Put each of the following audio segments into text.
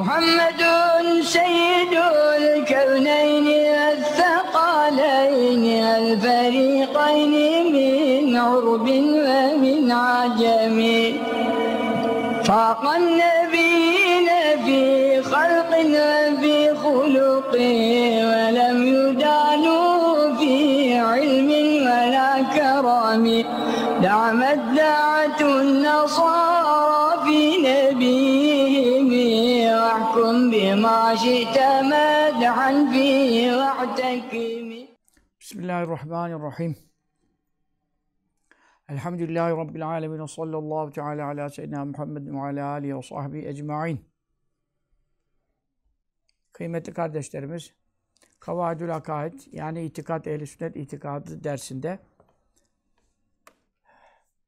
محمد سيد الكونين الثقلين الفريقين من عرب ومن عجم فاق النبيين في خلق وفي خلق ولم يدانوا في علم ولا كرم دعمت دعة النصارى Bismillahirrahmanirrahim. شئت مدحا فيه واعتكم بسم الله الرحمن الرحيم الحمد لله رب العالمين وصلى الله Muhammed ve ala alihi ve sahbihi ecmaîn. Kıymetli kardeşlerimiz, Kavaidül Akaid yani itikat ehli sünnet itikadı dersinde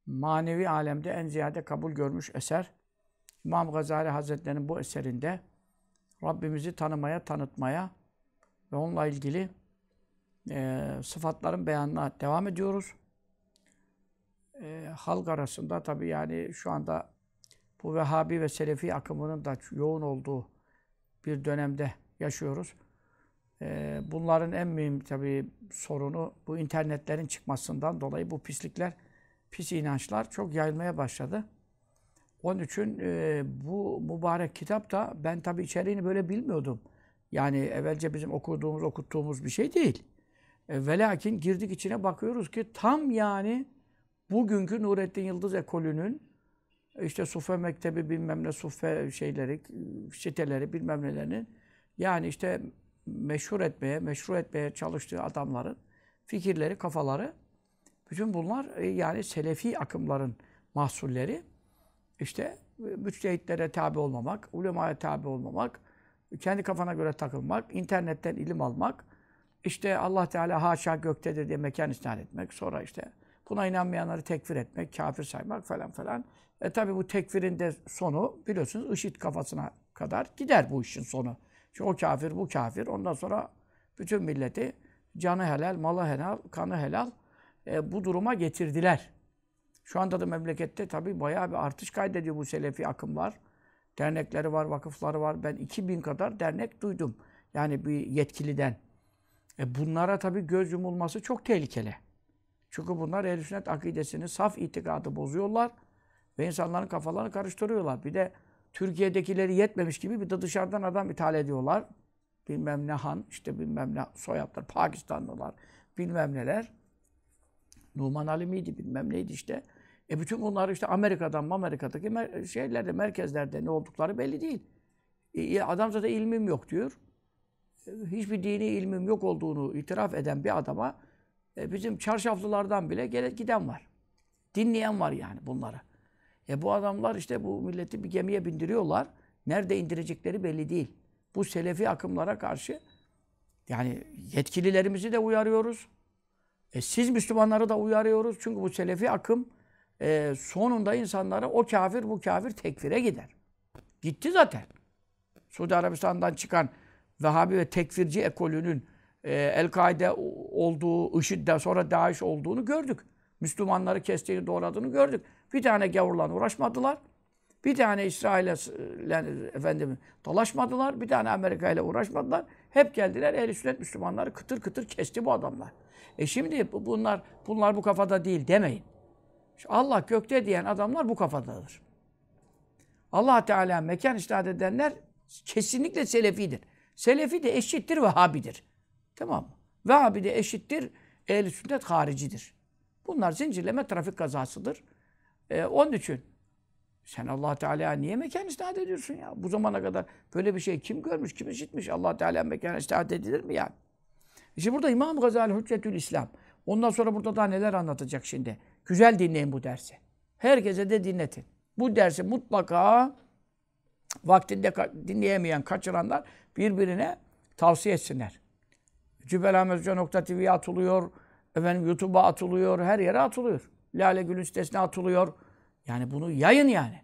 manevi alemde en ziyade kabul görmüş eser İmam Gazali Hazretleri'nin bu eserinde Rabbimizi tanımaya, tanıtmaya ve onunla ilgili e, sıfatların beyanına devam ediyoruz. E, halk arasında tabii yani şu anda bu Vehhabi ve Selefi akımının da yoğun olduğu bir dönemde yaşıyoruz. E, bunların en mühim tabii sorunu bu internetlerin çıkmasından dolayı bu pislikler, pis inançlar çok yayılmaya başladı. Onun için e, bu mübarek kitap da ben tabi içeriğini böyle bilmiyordum. Yani evvelce bizim okuduğumuz, okuttuğumuz bir şey değil. E, ve lakin girdik içine bakıyoruz ki tam yani bugünkü Nurettin Yıldız ekolünün e, işte Sufe Mektebi bilmem ne Sufe şeyleri, siteleri bilmem nelerinin yani işte meşhur etmeye, meşru etmeye çalıştığı adamların fikirleri, kafaları bütün bunlar e, yani selefi akımların mahsulleri. İşte müçtehitlere e, tabi olmamak, ulemaya tabi olmamak, kendi kafana göre takılmak, internetten ilim almak, işte Allah Teala haşa göktedir diye mekan isnat etmek, sonra işte buna inanmayanları tekfir etmek, kafir saymak falan falan. E tabi bu tekfirin de sonu biliyorsunuz IŞİD kafasına kadar gider bu işin sonu. Çünkü o kafir, bu kafir. Ondan sonra bütün milleti canı helal, malı helal, kanı helal e, bu duruma getirdiler. Şu anda da memlekette tabii bayağı bir artış kaydediyor bu selefi akımlar. Dernekleri var, vakıfları var. Ben 2000 kadar dernek duydum. Yani bir yetkiliden. E bunlara tabii göz yumulması çok tehlikeli. Çünkü bunlar ehl sünnet akidesini, saf itikadı bozuyorlar ve insanların kafalarını karıştırıyorlar. Bir de Türkiye'dekileri yetmemiş gibi bir de dışarıdan adam ithal ediyorlar. Bilmem ne han, işte bilmem ne soyadlar, Pakistanlılar, bilmem neler. Numan miydi bilmem neydi işte. E bütün bunlar işte Amerika'dan, Amerika'daki mer- şeylerde, merkezlerde ne oldukları belli değil. E, e, adam zaten ilmim yok diyor. E, hiçbir dini ilmim yok olduğunu itiraf eden bir adama e, bizim çarşaflılardan bile gele, giden var. Dinleyen var yani bunları. E bu adamlar işte bu milleti bir gemiye bindiriyorlar. Nerede indirecekleri belli değil. Bu selefi akımlara karşı yani yetkililerimizi de uyarıyoruz. E siz Müslümanları da uyarıyoruz. Çünkü bu selefi akım e, sonunda insanları o kafir bu kafir tekfire gider. Gitti zaten. Suudi Arabistan'dan çıkan Vehhabi ve tekfirci ekolünün e, El-Kaide olduğu, IŞİD'den sonra DAEŞ olduğunu gördük. Müslümanları kestiğini, doğradığını gördük. Bir tane gavurla uğraşmadılar. Bir tane İsrail'e efendim dalaşmadılar. Bir tane Amerika ile uğraşmadılar. Hep geldiler. Ehl-i sünnet Müslümanları kıtır kıtır kesti bu adamlar. E şimdi bunlar bunlar bu kafada değil demeyin. Allah gökte diyen adamlar bu kafadadır. Allah Teala mekan iştahat edenler kesinlikle selefidir. Selefi de eşittir Vehhabidir. Tamam mı? Vehhabi de eşittir ehl sünnet haricidir. Bunlar zincirleme trafik kazasıdır. E, onun için sen Allah Teala niye mekan istihad ediyorsun ya? Bu zamana kadar böyle bir şey kim görmüş, kim işitmiş? Allah Teala mekan istihad edilir mi yani? İşte burada İmam Gazali Hüccetül İslam. Ondan sonra burada daha neler anlatacak şimdi. Güzel dinleyin bu dersi. Herkese de dinletin. Bu dersi mutlaka vaktinde dinleyemeyen, kaçıranlar birbirine tavsiye etsinler. Cübelahmethoca.tv'ye atılıyor. Efendim YouTube'a atılıyor. Her yere atılıyor. Lale Gül'ün sitesine atılıyor. Yani bunu yayın yani.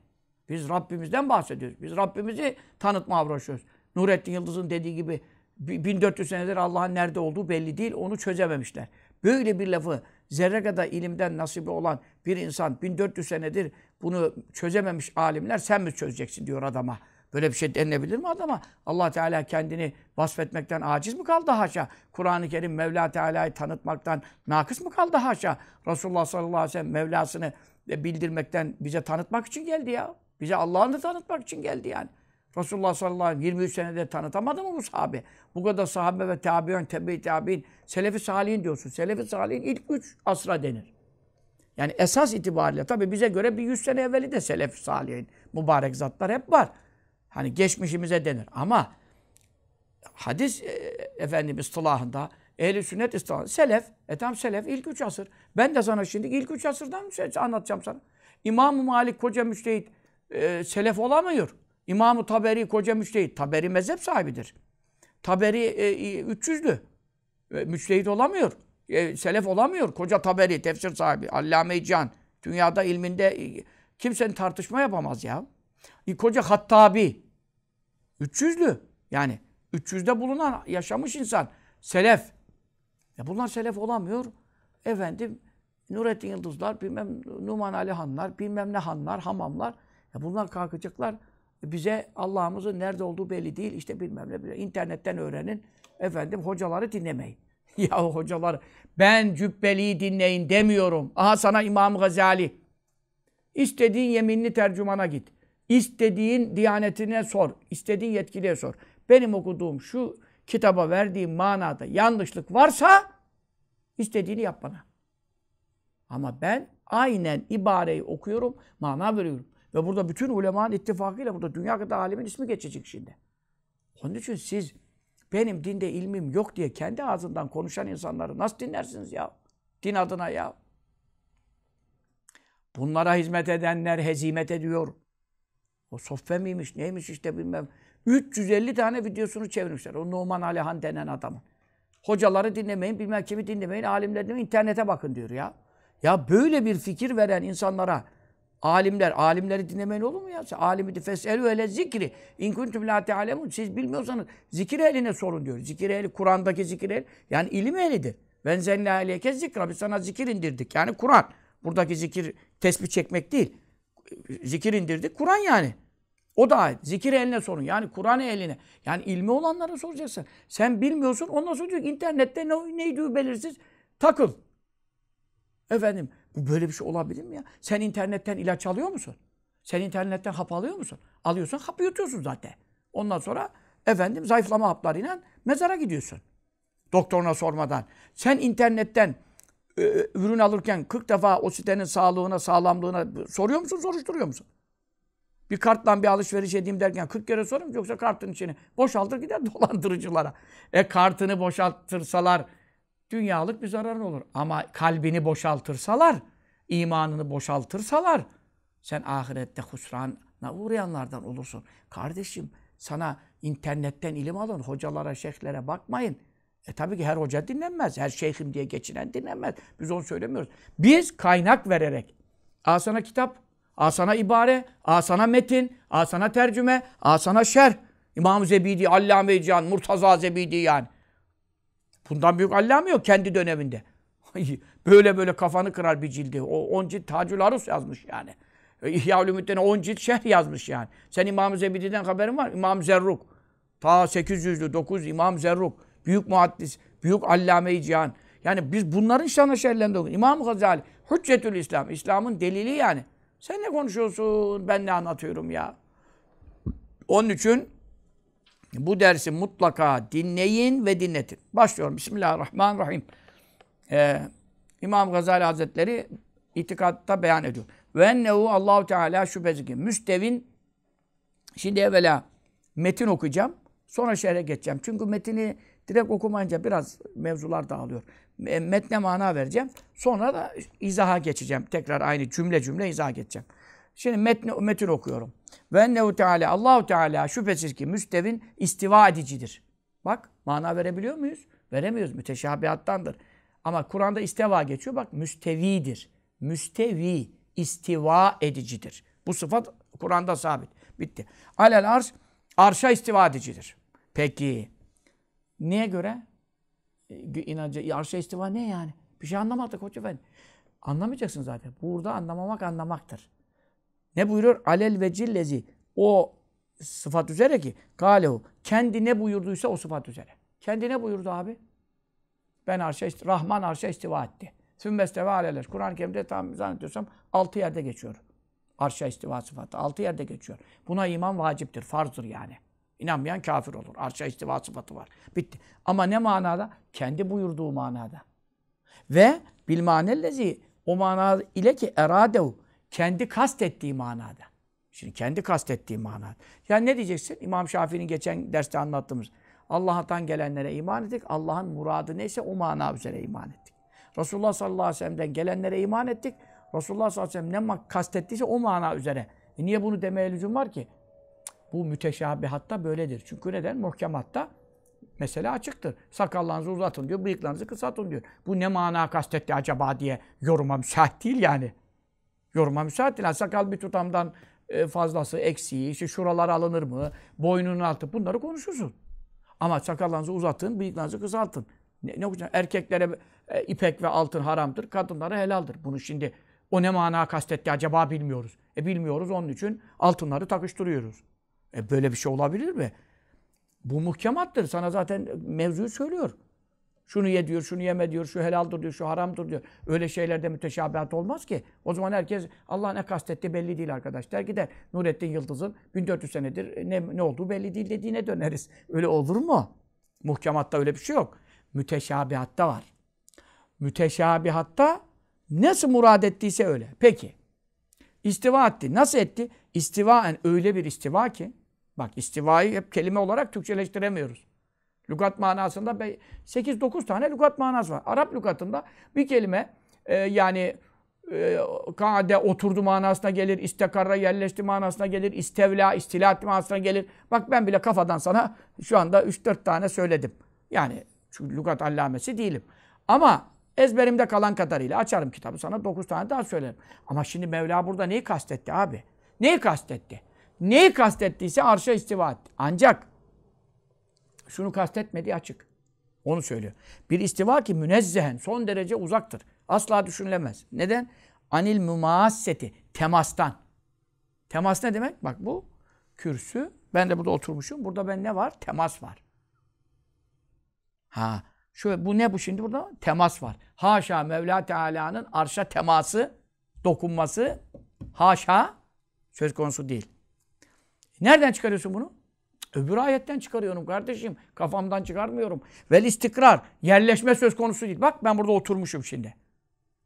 Biz Rabbimizden bahsediyoruz. Biz Rabbimizi tanıtmaya uğraşıyoruz. Nurettin Yıldız'ın dediği gibi 1400 senedir Allah'ın nerede olduğu belli değil. Onu çözememişler. Böyle bir lafı zerre kadar ilimden nasibi olan bir insan 1400 senedir bunu çözememiş alimler sen mi çözeceksin diyor adama. Böyle bir şey denilebilir mi adama? Allah Teala kendini vasfetmekten aciz mi kaldı haşa? Kur'an-ı Kerim Mevla Teala'yı tanıtmaktan nakıs mı kaldı haşa? Resulullah sallallahu aleyhi ve sellem Mevlasını bildirmekten bize tanıtmak için geldi ya. Bize Allah'ını tanıtmak için geldi yani. Resulullah sallallahu aleyhi ve sellem 23 senede tanıtamadı mı bu sahabe? Bu kadar sahabe ve tabiyon, tebe tabi'in, selefi salihin diyorsun. Selefi salihin ilk üç asra denir. Yani esas itibariyle tabi bize göre bir 100 sene evveli de selef salihin, mübarek zatlar hep var. Hani geçmişimize denir ama hadis e, efendim istilahında ehli sünnet istilahında selef, e tam selef ilk üç asır. Ben de sana şimdi ilk üç asırdan anlatacağım sana. İmam-ı Malik koca müştehit e, selef olamıyor. İmam-ı Taberi koca müçtehit. Taberi mezhep sahibidir. Taberi e, 300'lü. E, müçtehit olamıyor. E, selef olamıyor. Koca Taberi tefsir sahibi. Allame-i Can. Dünyada ilminde e, kimsenin tartışma yapamaz ya. E, koca Hattabi. 300'lü. Yani 300'de bulunan yaşamış insan. Selef. Ya e, bunlar selef olamıyor. Efendim Nurettin Yıldızlar, bilmem Numan Ali Hanlar, bilmem ne Hanlar, Hamamlar. Ya e, bunlar kalkacaklar bize Allah'ımızın nerede olduğu belli değil. İşte bilmem ne. Bile. internetten öğrenin. Efendim hocaları dinlemeyin. ya hocalar ben cübbeliyi dinleyin demiyorum. Aha sana İmam Gazali. İstediğin yeminli tercümana git. İstediğin diyanetine sor. İstediğin yetkiliye sor. Benim okuduğum şu kitaba verdiğim manada yanlışlık varsa istediğini yap bana. Ama ben aynen ibareyi okuyorum, mana veriyorum. Ve burada bütün ulemanın ittifakıyla burada dünya kadar alemin ismi geçecek şimdi. Onun için siz benim dinde ilmim yok diye kendi ağzından konuşan insanları nasıl dinlersiniz ya? Din adına ya. Bunlara hizmet edenler hezimet ediyor. O soffe miymiş, neymiş işte bilmem. 350 tane videosunu çevirmişler. O Numan Alihan denen adamın. Hocaları dinlemeyin, bilmem kimi dinlemeyin, alimleri dinlemeyin, internete bakın diyor ya. Ya böyle bir fikir veren insanlara Alimler, alimleri dinlemeyin olur mu ya? Alimi fesel öyle zikri. İn kuntum la te'alemun. Siz bilmiyorsanız zikir eline sorun diyor. Zikir eli, Kur'an'daki zikir eli. Yani ilim elidir. Ben zenne aleyke zikra. Biz sana zikir indirdik. Yani Kur'an. Buradaki zikir tespih çekmek değil. Zikir indirdik. Kur'an yani. O da ayet. Zikir eline sorun. Yani Kur'an eline. Yani ilmi olanlara soracaksın. Sen bilmiyorsun. Ondan sonra diyor ki internette ne, neydi belirsiz. Takıl. Efendim bu böyle bir şey olabilir mi ya? Sen internetten ilaç alıyor musun? Sen internetten hap alıyor musun? Alıyorsan hapı yutuyorsun zaten. Ondan sonra efendim zayıflama haplarıyla mezara gidiyorsun. Doktoruna sormadan. Sen internetten e, e ürün alırken 40 defa o sitenin sağlığına, sağlamlığına soruyor musun, soruşturuyor musun? Bir kartla bir alışveriş edeyim derken 40 kere soruyor soruyorum yoksa kartın içini boşaltır gider dolandırıcılara. E kartını boşaltırsalar dünyalık bir zararın olur. Ama kalbini boşaltırsalar, imanını boşaltırsalar sen ahirette husrana uğrayanlardan olursun. Kardeşim sana internetten ilim alın, hocalara, şeyhlere bakmayın. E tabii ki her hoca dinlenmez, her şeyhim diye geçinen dinlenmez. Biz onu söylemiyoruz. Biz kaynak vererek, asana kitap, asana ibare, asana metin, asana tercüme, asana şer. İmam Zebidi, Allame-i Cihan, Murtaza Zebidi yani. Bundan büyük allame yok kendi döneminde. böyle böyle kafanı kırar bir cildi. O 10 cilt Tacül Arus yazmış yani. E, İhya-ül Müddin'e 10 cilt şerh yazmış yani. Sen İmam-ı Zebidi'den haberin var İmam Zerruk. Ta 800'lü 9 İmam Zerruk. Büyük muaddis büyük allame-i cihan. Yani biz bunların şanı şerlerinde okuyoruz. İmam Gazali, Hüccetül İslam, İslam'ın delili yani. Sen ne konuşuyorsun, ben ne anlatıyorum ya. Onun için bu dersi mutlaka dinleyin ve dinletin. Başlıyorum. Bismillahirrahmanirrahim. Ee, İmam Gazali Hazretleri itikatta beyan ediyor. Ve ennehu Allahu Teala şüphesiz ki müstevin şimdi evvela metin okuyacağım. Sonra şerhe geçeceğim. Çünkü metini direkt okumayınca biraz mevzular dağılıyor. E, metne mana vereceğim. Sonra da izaha geçeceğim. Tekrar aynı cümle cümle izaha geçeceğim. Şimdi metni, metin okuyorum. Ve ennehu teala Allahu Teala şüphesiz ki müstevin istiva edicidir. Bak mana verebiliyor muyuz? Veremiyoruz. Müteşabihattandır. Ama Kur'an'da isteva geçiyor. Bak müstevidir. Müstevi istiva edicidir. Bu sıfat Kur'an'da sabit. Bitti. Alel arş arşa istiva edicidir. Peki neye göre? E, inanca arşa istiva ne yani? Bir şey anlamadık hoca ben. Anlamayacaksın zaten. Burada anlamamak anlamaktır. Ne buyuruyor? Alel ve cillezi. O sıfat üzere ki galehu. Kendi ne buyurduysa o sıfat üzere. Kendi ne buyurdu abi? Ben arşa, Rahman arşa istiva etti. Sümmesteve aleleş. Kur'an-ı Kerim'de tam zannediyorsam altı yerde geçiyor. Arşa istiva sıfatı. Altı yerde geçiyor. Buna iman vaciptir. Farzdır yani. İnanmayan kafir olur. Arşa istiva sıfatı var. Bitti. Ama ne manada? Kendi buyurduğu manada. Ve bil manellezi o manada ile ki eradev kendi kastettiği manada. Şimdi kendi kastettiği manada. Yani ne diyeceksin? İmam Şafii'nin geçen derste anlattığımız. Allah'tan gelenlere iman ettik. Allah'ın muradı neyse o mana üzere iman ettik. Resulullah sallallahu aleyhi ve sellem'den gelenlere iman ettik. Resulullah sallallahu aleyhi ve sellem ne kastettiyse o mana üzere. E niye bunu demeye lüzum var ki? Bu müteşabihatta böyledir. Çünkü neden? Muhkematta mesele açıktır. Sakallarınızı uzatın diyor, bıyıklarınızı kısaltın diyor. Bu ne mana kastetti acaba diye yoruma müsait değil yani. Yoruma müsaade değil. sakal bir tutamdan e, fazlası, eksiği, işte şuralar alınır mı, boynunun altı bunları konuşursun. Ama sakallarınızı uzatın, bıyıklarınızı kısaltın. Ne, ne olacak? Erkeklere e, ipek ve altın haramdır, kadınlara helaldir. Bunu şimdi o ne mana kastetti acaba bilmiyoruz. E bilmiyoruz onun için altınları takıştırıyoruz. E böyle bir şey olabilir mi? Bu muhkemattır. Sana zaten mevzuyu söylüyor. Şunu ye diyor, şunu yeme diyor, şu helaldir diyor, şu haramdır diyor. Öyle şeylerde müteşabihat olmaz ki. O zaman herkes Allah ne kastetti belli değil arkadaşlar. gider. Nurettin Yıldız'ın 1400 senedir ne, ne olduğu belli değil dediğine döneriz. Öyle olur mu? Muhkematta öyle bir şey yok. Müteşabihatta var. Müteşabihatta nasıl murad ettiyse öyle. Peki. İstiva etti. Nasıl etti? İstiva yani öyle bir istiva ki. Bak istivayı hep kelime olarak Türkçeleştiremiyoruz. Lugat manasında 8-9 tane lugat manası var. Arap lugatında bir kelime e, yani e, kade oturdu manasına gelir, istekarra yerleşti manasına gelir, istevla, istila etti manasına gelir. Bak ben bile kafadan sana şu anda 3-4 tane söyledim. Yani çünkü lugat allamesi değilim. Ama ezberimde kalan kadarıyla açarım kitabı sana 9 tane daha söylerim. Ama şimdi Mevla burada neyi kastetti abi? Neyi kastetti? Neyi kastettiyse arşa istiva etti. Ancak şunu kastetmediği açık. Onu söylüyor. Bir istiva ki münezzehen, son derece uzaktır. Asla düşünülemez. Neden? Anil mümasseti, temastan. Temas ne demek? Bak bu kürsü. Ben de burada oturmuşum. Burada ben ne var? Temas var. Ha, şu bu ne bu şimdi burada? Temas var. Haşa Mevla Teala'nın arşa teması, dokunması haşa söz konusu değil. Nereden çıkarıyorsun bunu? Öbür ayetten çıkarıyorum kardeşim. Kafamdan çıkarmıyorum. Vel istikrar. Yerleşme söz konusu değil. Bak ben burada oturmuşum şimdi.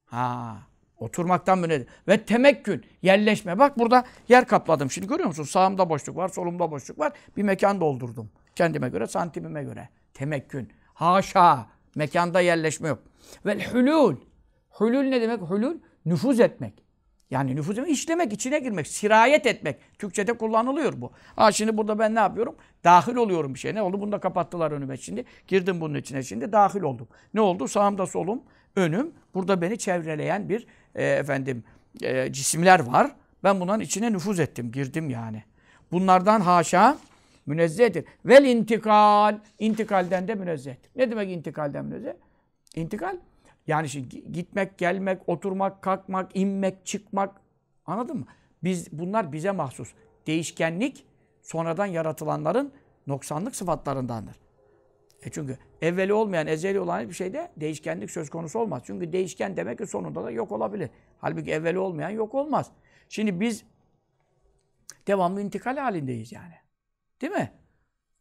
Ha, oturmaktan münedir. Ve temekkün. Yerleşme. Bak burada yer kapladım. Şimdi görüyor musun? Sağımda boşluk var, solumda boşluk var. Bir mekan doldurdum. Kendime göre, santimime göre. Temekkün. Haşa. Mekanda yerleşme yok. Vel hülül. Hülül ne demek? Hülül nüfuz etmek. Yani nüfuz etmek, işlemek, içine girmek, sirayet etmek. Türkçede kullanılıyor bu. Ha şimdi burada ben ne yapıyorum? Dahil oluyorum bir şey. Ne oldu? Bunu da kapattılar önüme şimdi. Girdim bunun içine şimdi dahil oldum. Ne oldu? Sağımda solum, önüm. Burada beni çevreleyen bir e, efendim e, cisimler var. Ben bunların içine nüfuz ettim, girdim yani. Bunlardan haşa münezzehtir. Vel intikal, intikalden de münezzehtir. Ne demek intikalden münezzeh? İntikal, yani şimdi gitmek, gelmek, oturmak, kalkmak, inmek, çıkmak. Anladın mı? Biz bunlar bize mahsus. Değişkenlik sonradan yaratılanların noksanlık sıfatlarındandır. E çünkü evveli olmayan, ezeli olan bir şeyde değişkenlik söz konusu olmaz. Çünkü değişken demek ki sonunda da yok olabilir. Halbuki evveli olmayan yok olmaz. Şimdi biz devamlı intikal halindeyiz yani. Değil mi?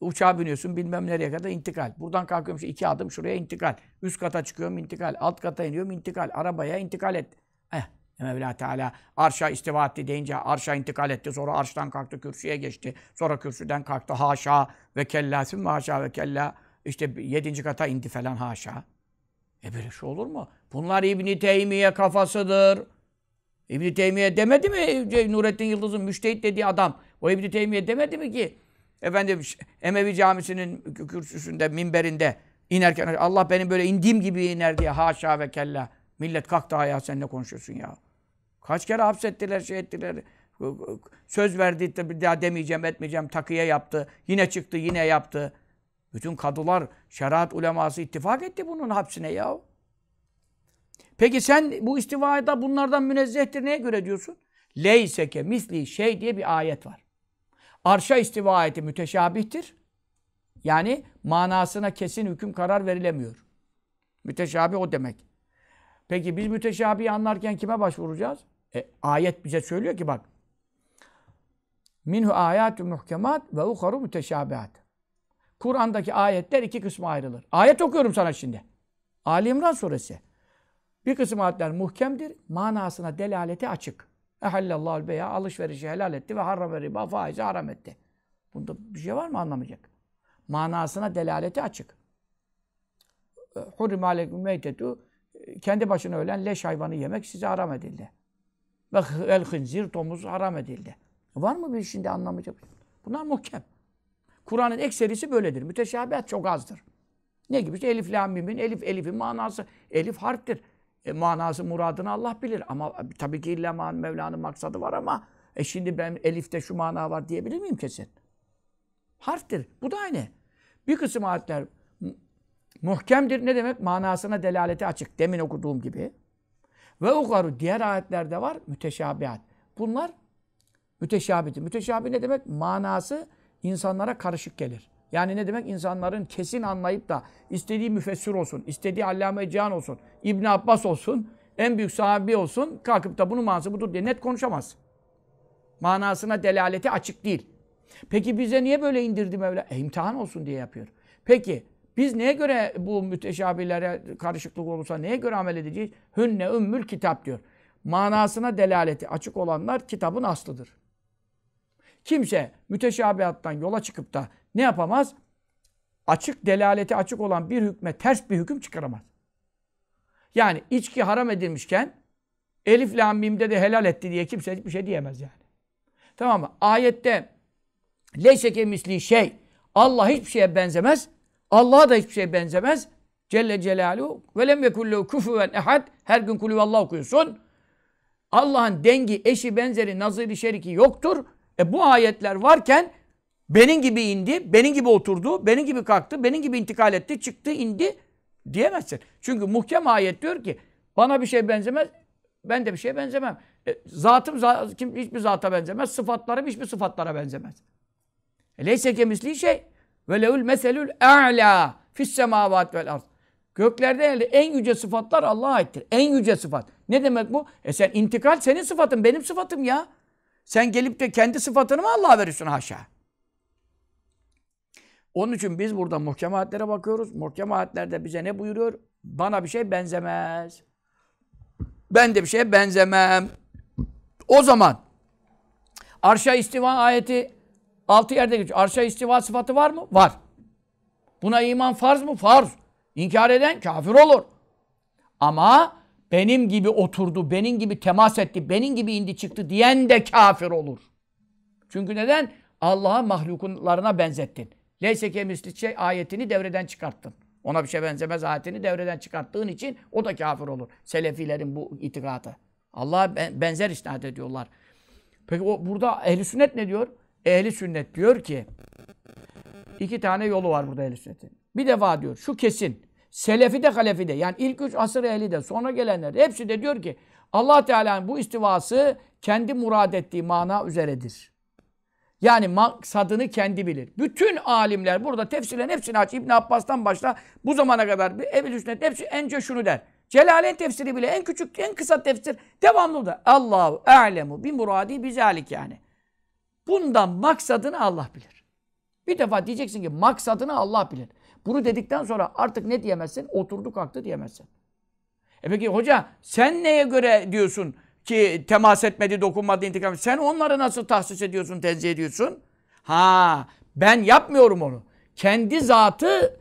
Uçağa biniyorsun bilmem nereye kadar intikal. Buradan kalkıyorum iki adım şuraya intikal. Üst kata çıkıyorum intikal. Alt kata iniyorum intikal. Arabaya intikal et. Eh, Mevla Teala arşa istiva etti deyince arşa intikal etti. Sonra arştan kalktı kürsüye geçti. Sonra kürsüden kalktı haşa ve kella sümme haşa ve kella. İşte yedinci kata indi falan haşa. E böyle şey olur mu? Bunlar İbni Teymiye kafasıdır. İbni Teymiye demedi mi Nurettin Yıldız'ın müştehit dediği adam? O İbni Teymiye demedi mi ki Efendim Emevi Camisi'nin kürsüsünde, minberinde inerken Allah benim böyle indiğim gibi iner diye haşa ve kella. Millet kalk daha ya sen ne konuşuyorsun ya. Kaç kere hapsettiler, şey ettiler. Söz verdi, bir daha demeyeceğim, etmeyeceğim, takıya yaptı. Yine çıktı, yine yaptı. Bütün kadılar, şeriat uleması ittifak etti bunun hapsine ya. Peki sen bu istivada bunlardan münezzehtir neye göre diyorsun? Leyseke misli şey diye bir ayet var. Arşa istiva ayeti müteşabihtir. Yani manasına kesin hüküm karar verilemiyor. Müteşabih o demek. Peki biz müteşabihi anlarken kime başvuracağız? E, ayet bize söylüyor ki bak. Minhu ayatü muhkemat ve uharu müteşabihat. Kur'an'daki ayetler iki kısma ayrılır. Ayet okuyorum sana şimdi. Ali İmran suresi. Bir kısım ayetler muhkemdir. Manasına delaleti açık. Ehallallahu beya alışverişi helal etti ve harrame riba faizi haram etti. Bunda bir şey var mı anlamayacak. Manasına delaleti açık. E, Hurrim aleyküm meytetu kendi başına ölen leş hayvanı yemek size haram edildi. Ve el hınzir domuz haram edildi. Var mı bir şimdi anlamayacak? Bunlar muhkem. Kur'an'ın ekserisi böyledir. Müteşabihat çok azdır. Ne gibi? İşte elif lamimin, elif elifin manası. Elif harftir. E, manası muradını Allah bilir. Ama tabii ki illa man, Mevla'nın maksadı var ama e şimdi ben Elif'te şu mana var diyebilir miyim kesin? Harftir. Bu da aynı. Bir kısım ayetler muhkemdir. Ne demek? Manasına delaleti açık. Demin okuduğum gibi. Ve ugaru diğer ayetlerde var müteşabihat. Bunlar müteşabidir. Müteşabi ne demek? Manası insanlara karışık gelir. Yani ne demek? insanların kesin anlayıp da istediği müfessir olsun, istediği Allame Cihan olsun, İbn Abbas olsun, en büyük sahabi olsun kalkıp da bunun manası budur diye net konuşamaz. Manasına delaleti açık değil. Peki bize niye böyle indirdi Mevla? E, imtihan olsun diye yapıyor. Peki biz neye göre bu müteşabihlere karışıklık olursa neye göre amel edeceğiz? Hünne ümmül kitap diyor. Manasına delaleti açık olanlar kitabın aslıdır. Kimse müteşabihattan yola çıkıp da ne yapamaz? Açık delaleti açık olan bir hükme ters bir hüküm çıkaramaz. Yani içki haram edilmişken Elif lam mimde de helal etti diye kimse hiçbir şey diyemez yani. Tamam mı? Ayette leşeke misli şey Allah hiçbir şeye benzemez. Allah'a da hiçbir şeye benzemez. Celle Celaluhu ve lem yekullu kufuven ehad her gün kulü Allah okuyorsun. Allah'ın dengi, eşi, benzeri, naziri, şeriki yoktur. E bu ayetler varken benim gibi indi, benim gibi oturdu, benim gibi kalktı, benim gibi intikal etti, çıktı, indi diyemezsin. Çünkü muhkem ayet diyor ki bana bir şey benzemez, ben de bir şeye benzemem. E, zatım kim, hiçbir zata benzemez, sıfatlarım hiçbir sıfatlara benzemez. E, leyse kemisliği şey. Ve leul meselül e'la fis semavat vel arz. Göklerde en yüce sıfatlar Allah'a aittir. En yüce sıfat. Ne demek bu? E sen intikal senin sıfatın, benim sıfatım ya. Sen gelip de kendi sıfatını mı Allah'a veriyorsun haşa? Onun için biz burada muhkem ayetlere bakıyoruz. Muhkem ayetlerde bize ne buyuruyor? Bana bir şey benzemez. Ben de bir şeye benzemem. O zaman arşa istiva ayeti altı yerde geçiyor. Arşa istiva sıfatı var mı? Var. Buna iman farz mı? Farz. İnkar eden kafir olur. Ama benim gibi oturdu, benim gibi temas etti, benim gibi indi çıktı diyen de kafir olur. Çünkü neden? Allah'a mahluklarına benzettin. Leyseke misli şey ayetini devreden çıkarttın. Ona bir şey benzemez ayetini devreden çıkarttığın için o da kafir olur. Selefilerin bu itikadı. Allah'a benzer isnat ediyorlar. Peki o burada ehli sünnet ne diyor? Ehli sünnet diyor ki iki tane yolu var burada ehli sünnetin. Bir defa diyor şu kesin. Selefi de halefi de yani ilk üç asır ehli de sonra gelenler hepsi de diyor ki Allah Teala'nın bu istivası kendi murad ettiği mana üzeredir. Yani maksadını kendi bilir. Bütün alimler burada tefsiren hepsini aç. İbn Abbas'tan başla bu zamana kadar Ebu Sünnet hepsi ence şunu der. Celalen tefsiri bile en küçük en kısa tefsir devamlı da Allahu alemu bi muradi bizalik yani. Bundan maksadını Allah bilir. Bir defa diyeceksin ki maksadını Allah bilir. Bunu dedikten sonra artık ne diyemezsin? Oturdu kalktı diyemezsin. E peki hoca sen neye göre diyorsun? ki temas etmedi, dokunmadı, intikam Sen onları nasıl tahsis ediyorsun, tenzih ediyorsun? Ha, ben yapmıyorum onu. Kendi zatı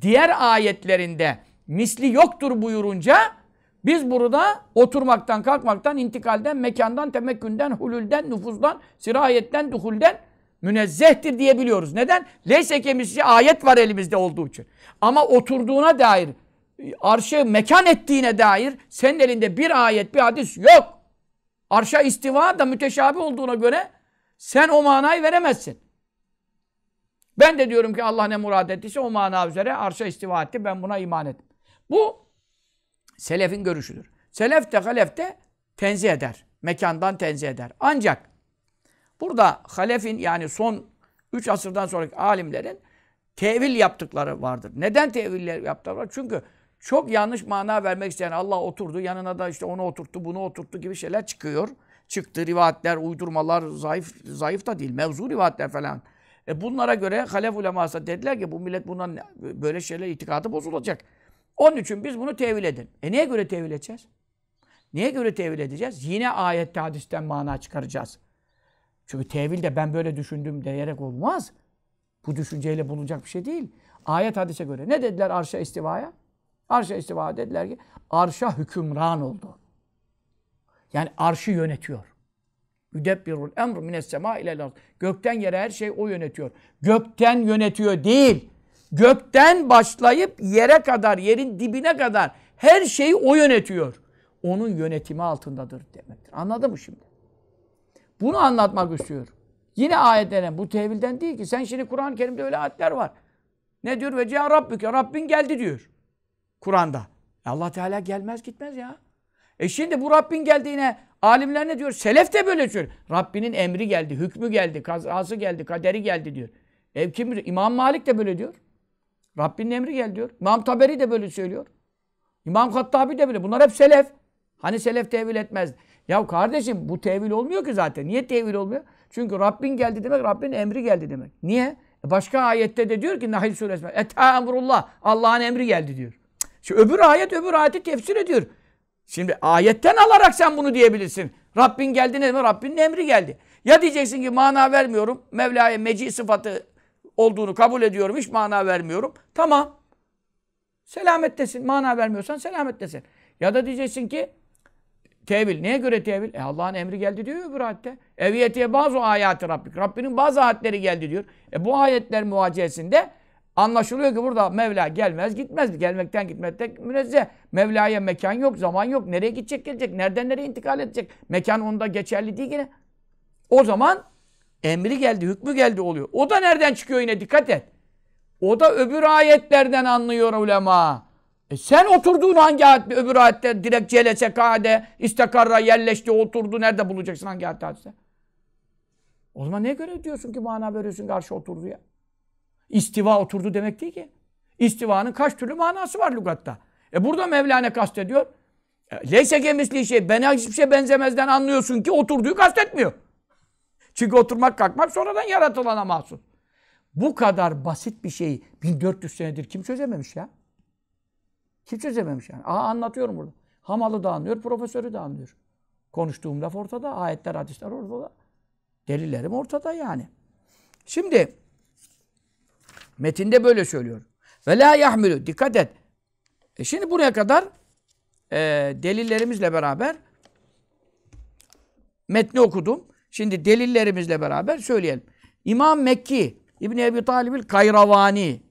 diğer ayetlerinde misli yoktur buyurunca biz burada oturmaktan, kalkmaktan, intikalden, mekandan, temekkünden, hulülden, nüfuzdan, sirayetten, duhulden münezzehtir diyebiliyoruz. Neden? Leyse kemisi ayet var elimizde olduğu için. Ama oturduğuna dair, arşı mekan ettiğine dair senin elinde bir ayet, bir hadis yok. Arşa istiva da müteşabi olduğuna göre sen o manayı veremezsin. Ben de diyorum ki Allah ne murad ettiyse o mana üzere arşa istiva etti. Ben buna iman ettim. Bu selefin görüşüdür. Selef de halef de tenzih eder. Mekandan tenzih eder. Ancak burada halefin yani son 3 asırdan sonraki alimlerin tevil yaptıkları vardır. Neden teviller yaptılar? Çünkü çok yanlış mana vermek isteyen Allah oturdu yanına da işte onu oturttu bunu oturttu gibi şeyler çıkıyor. Çıktı rivayetler, uydurmalar zayıf zayıf da değil. Mevzu rivayetler falan. E bunlara göre halef uleması dediler ki bu millet bundan böyle şeyler itikadı bozulacak. Onun için biz bunu tevil edin. E neye göre tevil edeceğiz? Neye göre tevil edeceğiz? Yine ayette hadisten mana çıkaracağız. Çünkü tevil de ben böyle düşündüm diyerek olmaz. Bu düşünceyle bulunacak bir şey değil. Ayet hadise göre. Ne dediler arşa istivaya? Arşa istiva dediler ki arşa hükümran oldu. Yani arşı yönetiyor. Yüdebbirul emr mines sema ile Gökten yere her şey o yönetiyor. Gökten yönetiyor değil. Gökten başlayıp yere kadar, yerin dibine kadar her şeyi o yönetiyor. Onun yönetimi altındadır demektir. Anladın mı şimdi? Bunu anlatmak istiyorum. Yine ayetlerden bu tevilden değil ki. Sen şimdi Kur'an-ı Kerim'de öyle ayetler var. Ne diyor? Ve cea Rabbüke. Rabbin geldi diyor. Kur'an'da. E, Allah Teala gelmez gitmez ya. E şimdi bu Rabbin geldiğine alimler ne diyor? Selef de böyle diyor. Rabbinin emri geldi, hükmü geldi, kazası geldi, kaderi geldi diyor. E kim bilir? İmam Malik de böyle diyor. Rabbinin emri geldi diyor. İmam Taberi de böyle söylüyor. İmam Kattabi de böyle. Bunlar hep selef. Hani selef tevil etmez. Ya kardeşim bu tevil olmuyor ki zaten. Niye tevil olmuyor? Çünkü Rabbin geldi demek, Rabbin emri geldi demek. Niye? E, başka ayette de diyor ki Nahil suresi. Ete emrullah. Allah'ın emri geldi diyor. Şu öbür ayet öbür ayeti tefsir ediyor. Şimdi ayetten alarak sen bunu diyebilirsin. Rabbin geldi ne demek? Rabbinin emri geldi. Ya diyeceksin ki mana vermiyorum. Mevla'ya meci sıfatı olduğunu kabul ediyorum. Hiç mana vermiyorum. Tamam. Selamettesin. Mana vermiyorsan selamettesin. Ya da diyeceksin ki tevil. Neye göre tevil? E Allah'ın emri geldi diyor öbür ayette. Eviyetiye bazı ayatı Rabbik. Rabbinin bazı ayetleri geldi diyor. E bu ayetler muhacesinde Anlaşılıyor ki burada Mevla gelmez gitmez. Gelmekten gitmekten münezzeh. Mevla'ya mekan yok, zaman yok. Nereye gidecek gelecek? Nereden nereye intikal edecek? Mekan onda geçerli değil yine. O zaman emri geldi, hükmü geldi oluyor. O da nereden çıkıyor yine dikkat et. O da öbür ayetlerden anlıyor ulema. E sen oturduğun hangi ayet, öbür ayette direkt celese kade, istakarra yerleşti, oturdu. Nerede bulacaksın hangi ayette O zaman ne göre diyorsun ki mana veriyorsun karşı oturdu ya? İstiva oturdu demek değil ki. İstivanın kaç türlü manası var lügatta. E burada Mevlana kastediyor. E, leyse kemisli şey, bana hiçbir şey benzemezden anlıyorsun ki oturduğu kastetmiyor. Çünkü oturmak kalkmak sonradan yaratılana mahsus. Bu kadar basit bir şeyi 1400 senedir kim çözememiş ya? Kim çözememiş yani? Aha anlatıyorum burada. Hamalı da anlıyor, profesörü de anlıyor. Konuştuğum laf ortada, ayetler, hadisler ortada. Delillerim ortada yani. Şimdi Metinde böyle söylüyor. Ve la yahmülü. Dikkat et. E şimdi buraya kadar e, delillerimizle beraber metni okudum. Şimdi delillerimizle beraber söyleyelim. İmam Mekki İbn Ebi Talib'il Kayravani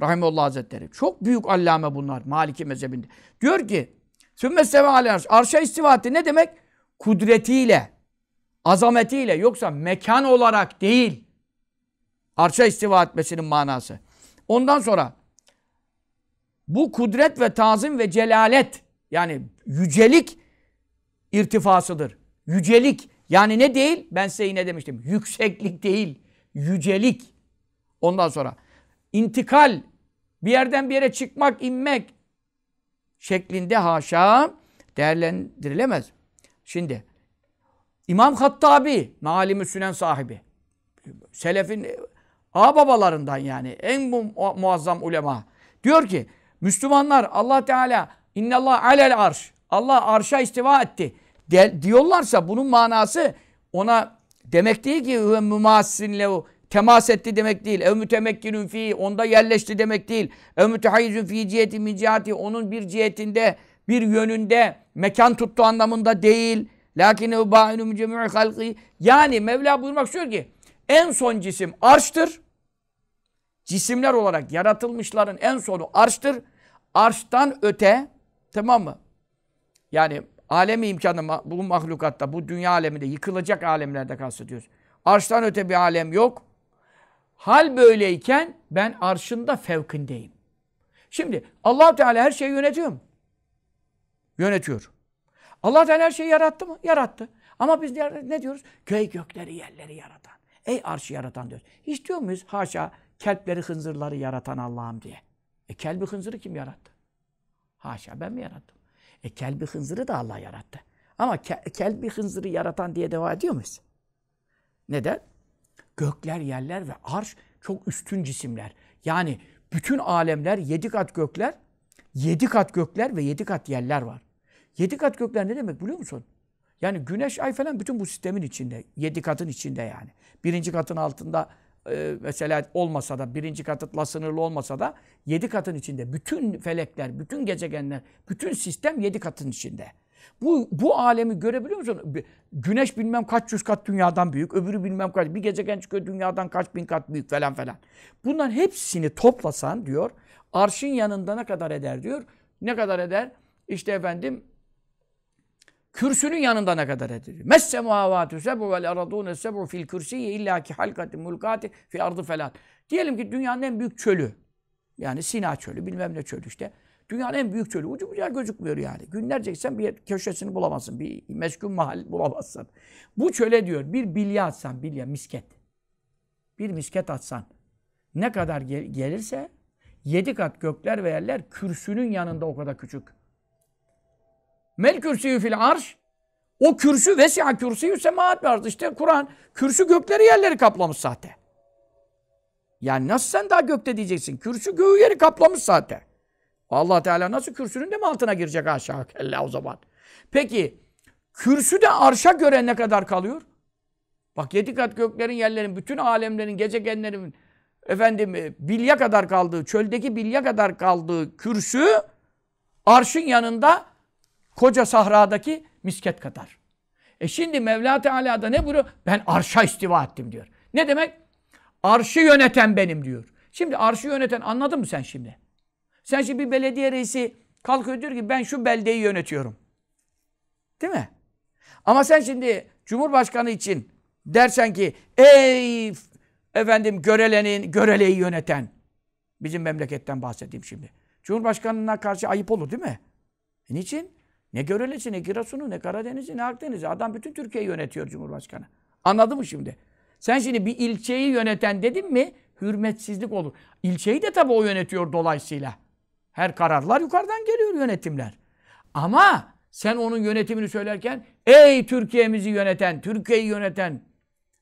Rahimullah Hazretleri. Çok büyük allame bunlar Maliki mezhebinde. Diyor ki Sümme seve arşa istiva Ne demek? Kudretiyle, azametiyle yoksa mekan olarak değil. Arşa istiva etmesinin manası. Ondan sonra bu kudret ve tazim ve celalet yani yücelik irtifasıdır. Yücelik yani ne değil? Ben size yine demiştim. Yükseklik değil. Yücelik. Ondan sonra intikal bir yerden bir yere çıkmak, inmek şeklinde haşa değerlendirilemez. Şimdi İmam Hattabi, Malim-i Sünen sahibi. Selefin Ağababalarından yani en bu muazzam ulema. Diyor ki Müslümanlar Allah Teala innallah alel arş. Allah arşa istiva etti. De, diyorlarsa bunun manası ona demek değil ki mümassinle temas etti demek değil. Ev mütemekkinün fi onda yerleşti demek değil. Ev mütehayyizün fi ciheti min cihati onun bir cihetinde bir yönünde mekan tuttu anlamında değil. Lakin ba'inu cemi'i halkı yani Mevla buyurmak istiyor ki en son cisim arştır cisimler olarak yaratılmışların en sonu arştır. Arştan öte tamam mı? Yani alemi imkanı bu mahlukatta, bu dünya aleminde, yıkılacak alemlerde kastediyoruz. Arştan öte bir alem yok. Hal böyleyken ben arşında fevkindeyim. Şimdi allah Teala her şeyi yönetiyor mu? Yönetiyor. allah Teala her şeyi yarattı mı? Yarattı. Ama biz ne diyoruz? Köy gökleri yerleri yaratan. Ey arşı yaratan diyoruz. Hiç diyor muyuz? Haşa kelpleri, hınzırları yaratan Allah'ım diye. E kelbi hınzırı kim yarattı? Haşa ben mi yarattım? E kelbi hınzırı da Allah yarattı. Ama ke kelbi hınzırı yaratan diye deva ediyor muyuz? Neden? Gökler, yerler ve arş çok üstün cisimler. Yani bütün alemler yedi kat gökler, yedi kat gökler ve yedi kat yerler var. Yedi kat gökler ne demek biliyor musun? Yani güneş, ay falan bütün bu sistemin içinde. Yedi katın içinde yani. Birinci katın altında e, mesela olmasa da birinci katla sınırlı olmasa da yedi katın içinde. Bütün felekler, bütün gezegenler, bütün sistem yedi katın içinde. Bu, bu alemi görebiliyor musun? Güneş bilmem kaç yüz kat dünyadan büyük, öbürü bilmem kaç, bir gezegen çıkıyor dünyadan kaç bin kat büyük falan falan. Bunların hepsini toplasan diyor, arşın yanında ne kadar eder diyor. Ne kadar eder? İşte efendim Kürsünün yanında ne kadar edilir? Messe muhavatü sebu vel aradûne sebu fil kürsiyi illa ki halkati mulkati fil ardı felat. Diyelim ki dünyanın en büyük çölü. Yani Sina çölü bilmem ne çölü işte. Dünyanın en büyük çölü. Ucu bucağı gözükmüyor yani. Günlerce sen bir köşesini bulamazsın. Bir meskun mahal bulamazsın. Bu çöle diyor bir bilye atsan, bilye, misket. Bir misket atsan. Ne kadar gel gelirse yedi kat gökler ve yerler kürsünün yanında o kadar küçük Mel kürsüyü fil arş. O kürsü vesiha kürsüyü semaat vardı. İşte Kur'an kürsü gökleri yerleri kaplamış zaten. Yani nasıl sen daha gökte diyeceksin? Kürsü göğü yeri kaplamış zaten. Allah Teala nasıl kürsünün de mi altına girecek aşağı? Kella o zaman. Peki kürsü de arşa göre ne kadar kalıyor? Bak yedi kat göklerin, yerlerin, bütün alemlerin, gezegenlerin efendim e, bilya kadar kaldığı, çöldeki bilya kadar kaldığı kürsü arşın yanında Koca sahradaki misket kadar. E şimdi Mevla Teala da ne buyuruyor? Ben arşa istiva ettim diyor. Ne demek? Arşı yöneten benim diyor. Şimdi arşı yöneten anladın mı sen şimdi? Sen şimdi bir belediye reisi kalkıyor diyor ki ben şu beldeyi yönetiyorum. Değil mi? Ama sen şimdi Cumhurbaşkanı için dersen ki ey efendim görelenin, göreleyi yöneten bizim memleketten bahsedeyim şimdi. Cumhurbaşkanına karşı ayıp olur değil mi? E niçin? Ne Görelesi, ne Giresun'u, ne Karadeniz'i, ne Akdeniz'i. Adam bütün Türkiye'yi yönetiyor Cumhurbaşkanı. Anladın mı şimdi? Sen şimdi bir ilçeyi yöneten dedin mi hürmetsizlik olur. İlçeyi de tabii o yönetiyor dolayısıyla. Her kararlar yukarıdan geliyor yönetimler. Ama sen onun yönetimini söylerken ey Türkiye'mizi yöneten, Türkiye'yi yöneten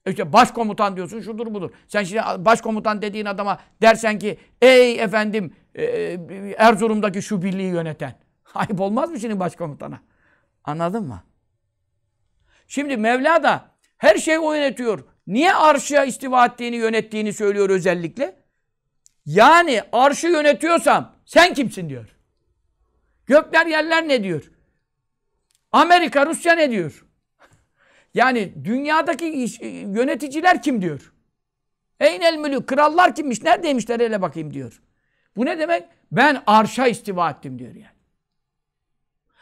işte başkomutan diyorsun şudur budur. Sen şimdi başkomutan dediğin adama dersen ki ey efendim e, e, Erzurum'daki şu birliği yöneten. Ayıp olmaz mı şimdi başkomutana? Anladın mı? Şimdi Mevla da her şeyi o yönetiyor. Niye arşa istiva ettiğini, yönettiğini söylüyor özellikle? Yani arşı yönetiyorsam sen kimsin diyor. Gökler yerler ne diyor? Amerika, Rusya ne diyor? Yani dünyadaki iş, e, yöneticiler kim diyor? Eynel mülük, krallar kimmiş, neredeymişler hele bakayım diyor. Bu ne demek? Ben arşa istiva ettim diyor yani.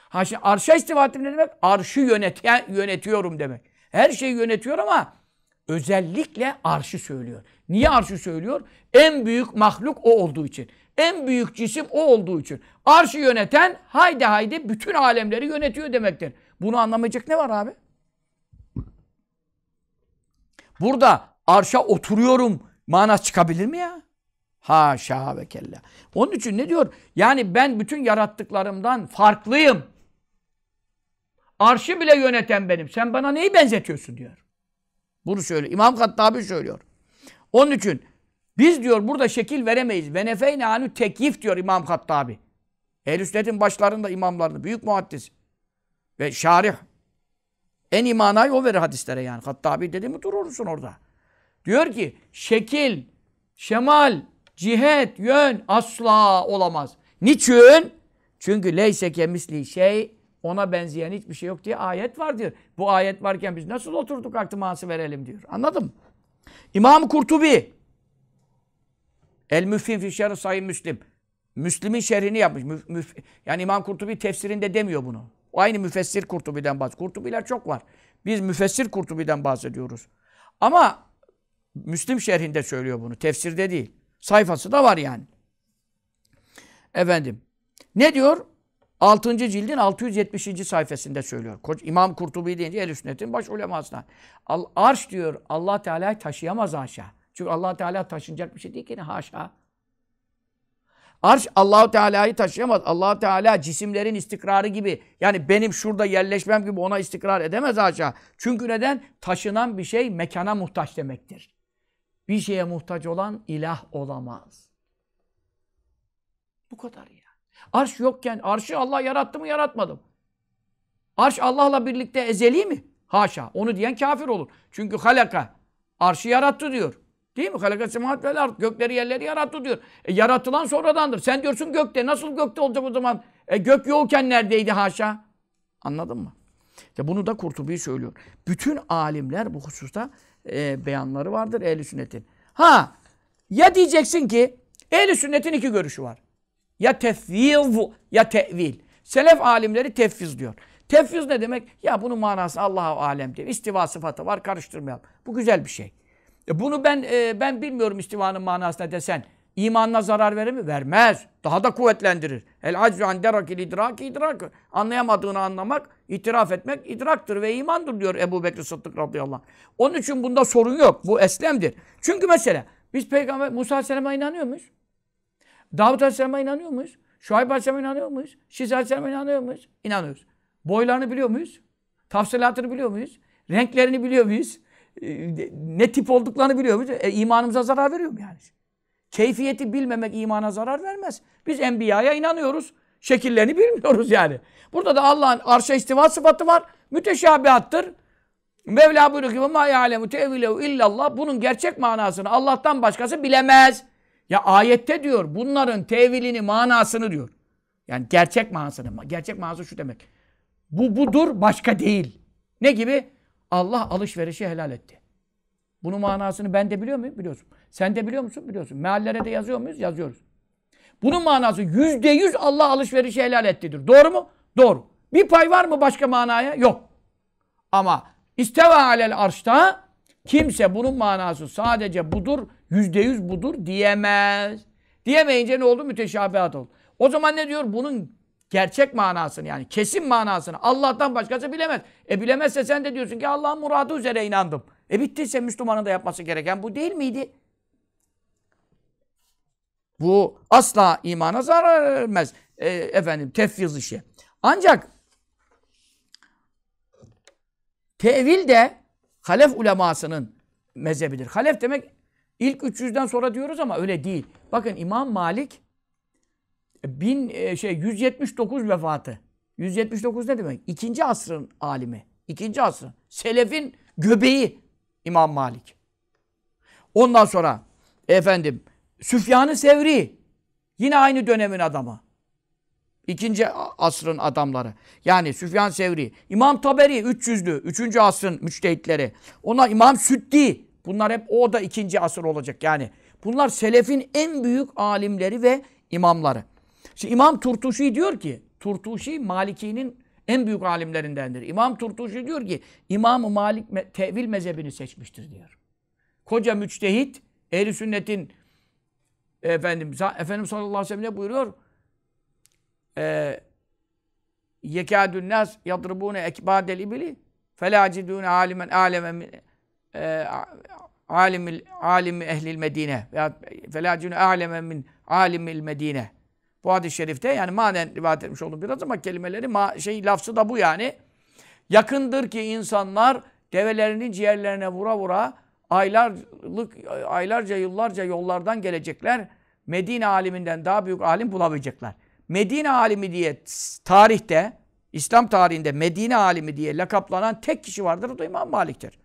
Ha şimdi arşa istiva ettim ne demek? Arşı yöneten, yönetiyorum demek. Her şeyi yönetiyor ama özellikle arşı söylüyor. Niye arşı söylüyor? En büyük mahluk o olduğu için. En büyük cisim o olduğu için. Arşı yöneten haydi haydi bütün alemleri yönetiyor demektir. Bunu anlamayacak ne var abi? Burada arşa oturuyorum manası çıkabilir mi ya? Haşa ve kella. Onun için ne diyor? Yani ben bütün yarattıklarımdan farklıyım. Arşı bile yöneten benim. Sen bana neyi benzetiyorsun diyor. Bunu söylüyor. İmam Kattabi söylüyor. Onun için biz diyor burada şekil veremeyiz. Ve nefeyne anü tekyif diyor İmam Kattabi. Ehl-i Sünnet'in başlarında imamlarını. Büyük muhaddis. Ve şarih. En imanayı o verir hadislere yani. Kattabi dedi mi durursun orada. Diyor ki şekil, şemal, cihet, yön asla olamaz. Niçin? Çünkü leyse kemisli şey ona benzeyen hiçbir şey yok diye ayet var diyor. Bu ayet varken biz nasıl oturduk aktımansı verelim diyor. Anladın mı? İmam Kurtubi El Müfin Fişer Sayın Müslim Müslim'in şerhini yapmış. Müf, müf, yani İmam Kurtubi tefsirinde demiyor bunu. aynı müfessir Kurtubi'den bahsediyor. Kurtubiler çok var. Biz müfessir Kurtubi'den bahsediyoruz. Ama Müslim şerhinde söylüyor bunu. Tefsirde değil. Sayfası da var yani. Efendim. Ne diyor? 6. cildin 670. sayfasında söylüyor. İmam Kurtubi deyince el sünnetin baş ulemasına. Al, arş diyor allah Teala taşıyamaz aşağı. Çünkü allah Teala taşınacak bir şey değil ki ne haşa. Arş allah Teala'yı taşıyamaz. allah Teala cisimlerin istikrarı gibi yani benim şurada yerleşmem gibi ona istikrar edemez aşağı. Çünkü neden? Taşınan bir şey mekana muhtaç demektir. Bir şeye muhtaç olan ilah olamaz. Bu kadar ya. Arş yokken, arşı Allah yarattı mı yaratmadı mı? Arş Allah'la birlikte ezeli mi? Haşa. Onu diyen kafir olur. Çünkü halaka. Arşı yarattı diyor. Değil mi? Halaka semahat vel art. Gökleri yerleri yarattı diyor. E, yaratılan sonradandır. Sen diyorsun gökte. Nasıl gökte olacak o zaman? E, gök yokken neredeydi haşa? Anladın mı? Ya bunu da Kurtubi söylüyor. Bütün alimler bu hususta e, beyanları vardır ehli sünnetin. Ha ya diyeceksin ki ehli sünnetin iki görüşü var. Ya tefviz ya tevil. Selef alimleri tefviz diyor. Tefviz ne demek? Ya bunun manası Allah'a alem diyor. İstiva sıfatı var karıştırmayalım. Bu güzel bir şey. E bunu ben e, ben bilmiyorum istivanın manasına desen. İmanına zarar verir mi? Vermez. Daha da kuvvetlendirir. El aczu an derakil idraki idrak. Anlayamadığını anlamak, itiraf etmek idraktır ve imandır diyor Ebu Bekir Sıddık radıyallahu anh. Onun için bunda sorun yok. Bu eslemdir. Çünkü mesela biz Peygamber Musa Aleyhisselam'a inanıyor muyuz? Davut Aleyhisselam'a inanıyor muyuz? Şuayb Aleyhisselam'a inanıyor muyuz? Şiz Aleyhisselam'a inanıyor muyuz? İnanıyoruz. Boylarını biliyor muyuz? Tafsilatını biliyor muyuz? Renklerini biliyor muyuz? Ee, ne tip olduklarını biliyor muyuz? E, imanımıza zarar veriyor mu yani? Keyfiyeti bilmemek imana zarar vermez. Biz enbiyaya inanıyoruz. Şekillerini bilmiyoruz yani. Burada da Allah'ın arşa istiva sıfatı var. Müteşabihattır. Mevla buyuruyor ki ma ya'lemu illallah. Bunun gerçek manasını Allah'tan başkası bilemez. Ya ayette diyor bunların tevilini, manasını diyor. Yani gerçek manasını. Gerçek manası şu demek. Bu budur, başka değil. Ne gibi? Allah alışverişi helal etti. Bunun manasını ben de biliyor muyum? Biliyorsun. Sen de biliyor musun? Biliyorsun. Meallere de yazıyor muyuz? Yazıyoruz. Bunun manası yüzde yüz Allah alışverişi helal ettidir. Doğru mu? Doğru. Bir pay var mı başka manaya? Yok. Ama isteva alel arşta Kimse bunun manası sadece budur, yüzde yüz budur diyemez. Diyemeyince ne oldu? Müteşabihat oldu. O zaman ne diyor? Bunun gerçek manasını yani kesin manasını Allah'tan başkası bilemez. E bilemezse sen de diyorsun ki Allah'ın muradı üzere inandım. E bittiyse Müslümanın da yapması gereken bu değil miydi? Bu asla imana zarar vermez. E, efendim tefviz işi. Ancak tevil de halef ulemasının mezhebidir. Halef demek ilk 300'den sonra diyoruz ama öyle değil. Bakın İmam Malik e, bin, e, şey 179 vefatı. 179 ne demek? İkinci asrın alimi. İkinci asrın. Selefin göbeği İmam Malik. Ondan sonra efendim Süfyan-ı Sevri yine aynı dönemin adamı. İkinci asrın adamları. Yani Süfyan Sevri, İmam Taberi 300'lü, üçüncü asrın müçtehitleri. Ona İmam Süddi. Bunlar hep o da ikinci asır olacak yani. Bunlar selefin en büyük alimleri ve imamları. Şimdi İmam Turtuşi diyor ki, Turtuşi Maliki'nin en büyük alimlerindendir. İmam Turtuşi diyor ki, i̇mam Malik me tevil mezhebini seçmiştir diyor. Koca müçtehit, ehli sünnetin efendim, efendim sallallahu aleyhi ve sellem ne buyuruyor? e, yekâdün nas yadribûne ekbâdel ibili felâcidûne âlimen âleme alimil e, alimi ehlil medine veya felâcidûne âleme min alimil medine bu hadis-i şerifte yani manen rivayet etmiş oldum biraz ama kelimeleri ma şey lafzı da bu yani. Yakındır ki insanlar develerini ciğerlerine vura vura aylarlık aylarca yıllarca yollardan gelecekler. Medine aliminden daha büyük alim bulamayacaklar. Medine alimi diye tarihte, İslam tarihinde Medine alimi diye lakaplanan tek kişi vardır. O da İmam Malik'tir.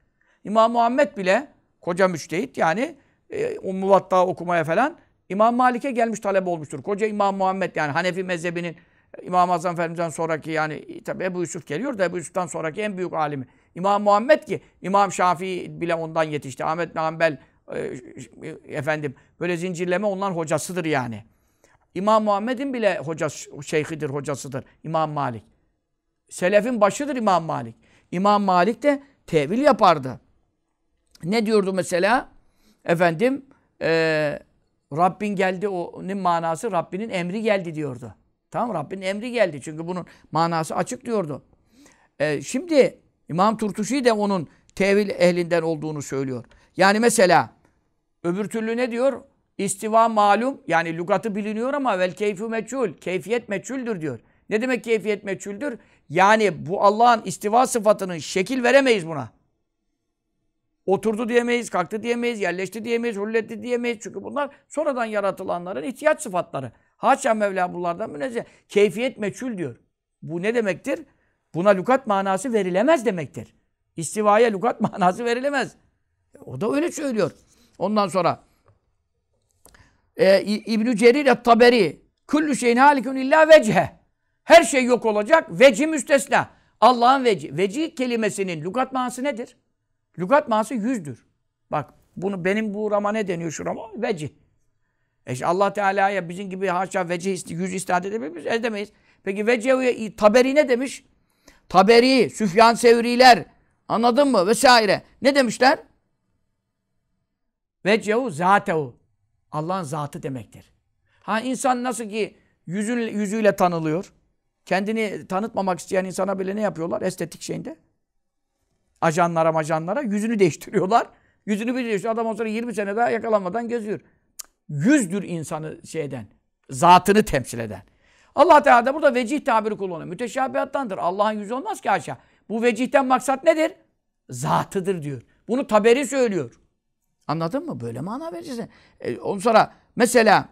İmam Muhammed bile koca müçtehit yani e, muvatta okumaya falan İmam Malik'e gelmiş talep olmuştur. Koca İmam Muhammed yani Hanefi mezhebinin e, İmam Azam Efendimiz'den sonraki yani e, tabi Ebu Yusuf geliyor da Ebu Yusuf'tan sonraki en büyük alimi. İmam Muhammed ki İmam Şafii bile ondan yetişti. Ahmet Nambel e, e efendim böyle zincirleme onların hocasıdır yani. İmam Muhammed'in bile hocası, şeyhidir, hocasıdır İmam Malik. Selefin başıdır İmam Malik. İmam Malik de tevil yapardı. Ne diyordu mesela? Efendim, e, Rabbin geldi, onun manası Rabbinin emri geldi diyordu. Tamam Rabbinin emri geldi. Çünkü bunun manası açık diyordu. E, şimdi İmam Turtuşi de onun tevil ehlinden olduğunu söylüyor. Yani mesela öbür türlü ne diyor? İstiva malum yani lügatı biliniyor ama vel keyfü meçhul. Keyfiyet meçhuldür diyor. Ne demek keyfiyet meçhuldür? Yani bu Allah'ın istiva sıfatının şekil veremeyiz buna. Oturdu diyemeyiz, kalktı diyemeyiz, yerleşti diyemeyiz, hulletti diyemeyiz. Çünkü bunlar sonradan yaratılanların ihtiyaç sıfatları. Haşa Mevla bunlardan münezzeh. Keyfiyet meçhul diyor. Bu ne demektir? Buna lukat manası verilemez demektir. İstivaya lukat manası verilemez. E, o da öyle söylüyor. Ondan sonra e, İbn-i Cerir Taberi küllü şeyin halikun illa vecihe her şey yok olacak veci müstesna Allah'ın veci veci kelimesinin lügat manası nedir? Lügat manası yüzdür. Bak bunu benim bu rama ne deniyor şu rama? Vecih. E işte Allah Teala'ya bizim gibi haşa veci isti, yüz istihad edemeyiz, edemeyiz. Peki vecih taberi ne demiş? Taberi, Süfyan Sevriler anladın mı? Vesaire. Ne demişler? Vecehu zatehu. Allah'ın zatı demektir. Ha insan nasıl ki yüzün, yüzüyle tanılıyor. Kendini tanıtmamak isteyen insana bile ne yapıyorlar estetik şeyinde? Ajanlara majanlara yüzünü değiştiriyorlar. Yüzünü bir değiştiriyor. Adam o sonra 20 sene daha yakalanmadan geziyor. Yüzdür insanı şeyden. Zatını temsil eden. Allah Teala da burada vecih tabiri kullanıyor. Müteşabihattandır. Allah'ın yüzü olmaz ki aşağı. Bu vecihten maksat nedir? Zatıdır diyor. Bunu taberi söylüyor. Anladın mı? Böyle mana vereceksin. E, ondan sonra mesela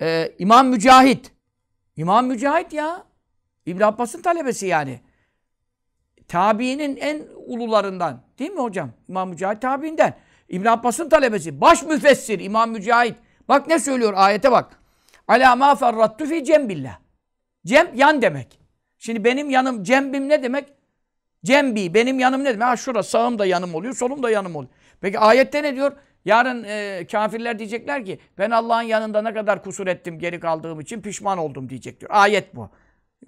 e, İmam Mücahit. İmam Mücahit ya. İbn Abbas'ın talebesi yani. Tabiinin en ulularından. Değil mi hocam? İmam Mücahit tabiinden. İbn Abbas'ın talebesi. Baş müfessir İmam Mücahit. Bak ne söylüyor ayete bak. Ala ma ferrattu fi cembillah. Cem yan demek. Şimdi benim yanım cembim ne demek? Cembi benim yanım ne demek? Ha şurası sağım da yanım oluyor, solum da yanım oluyor. Peki ayette ne diyor? Yarın e, kafirler diyecekler ki ben Allah'ın yanında ne kadar kusur ettim geri kaldığım için pişman oldum diyecek diyor. Ayet bu.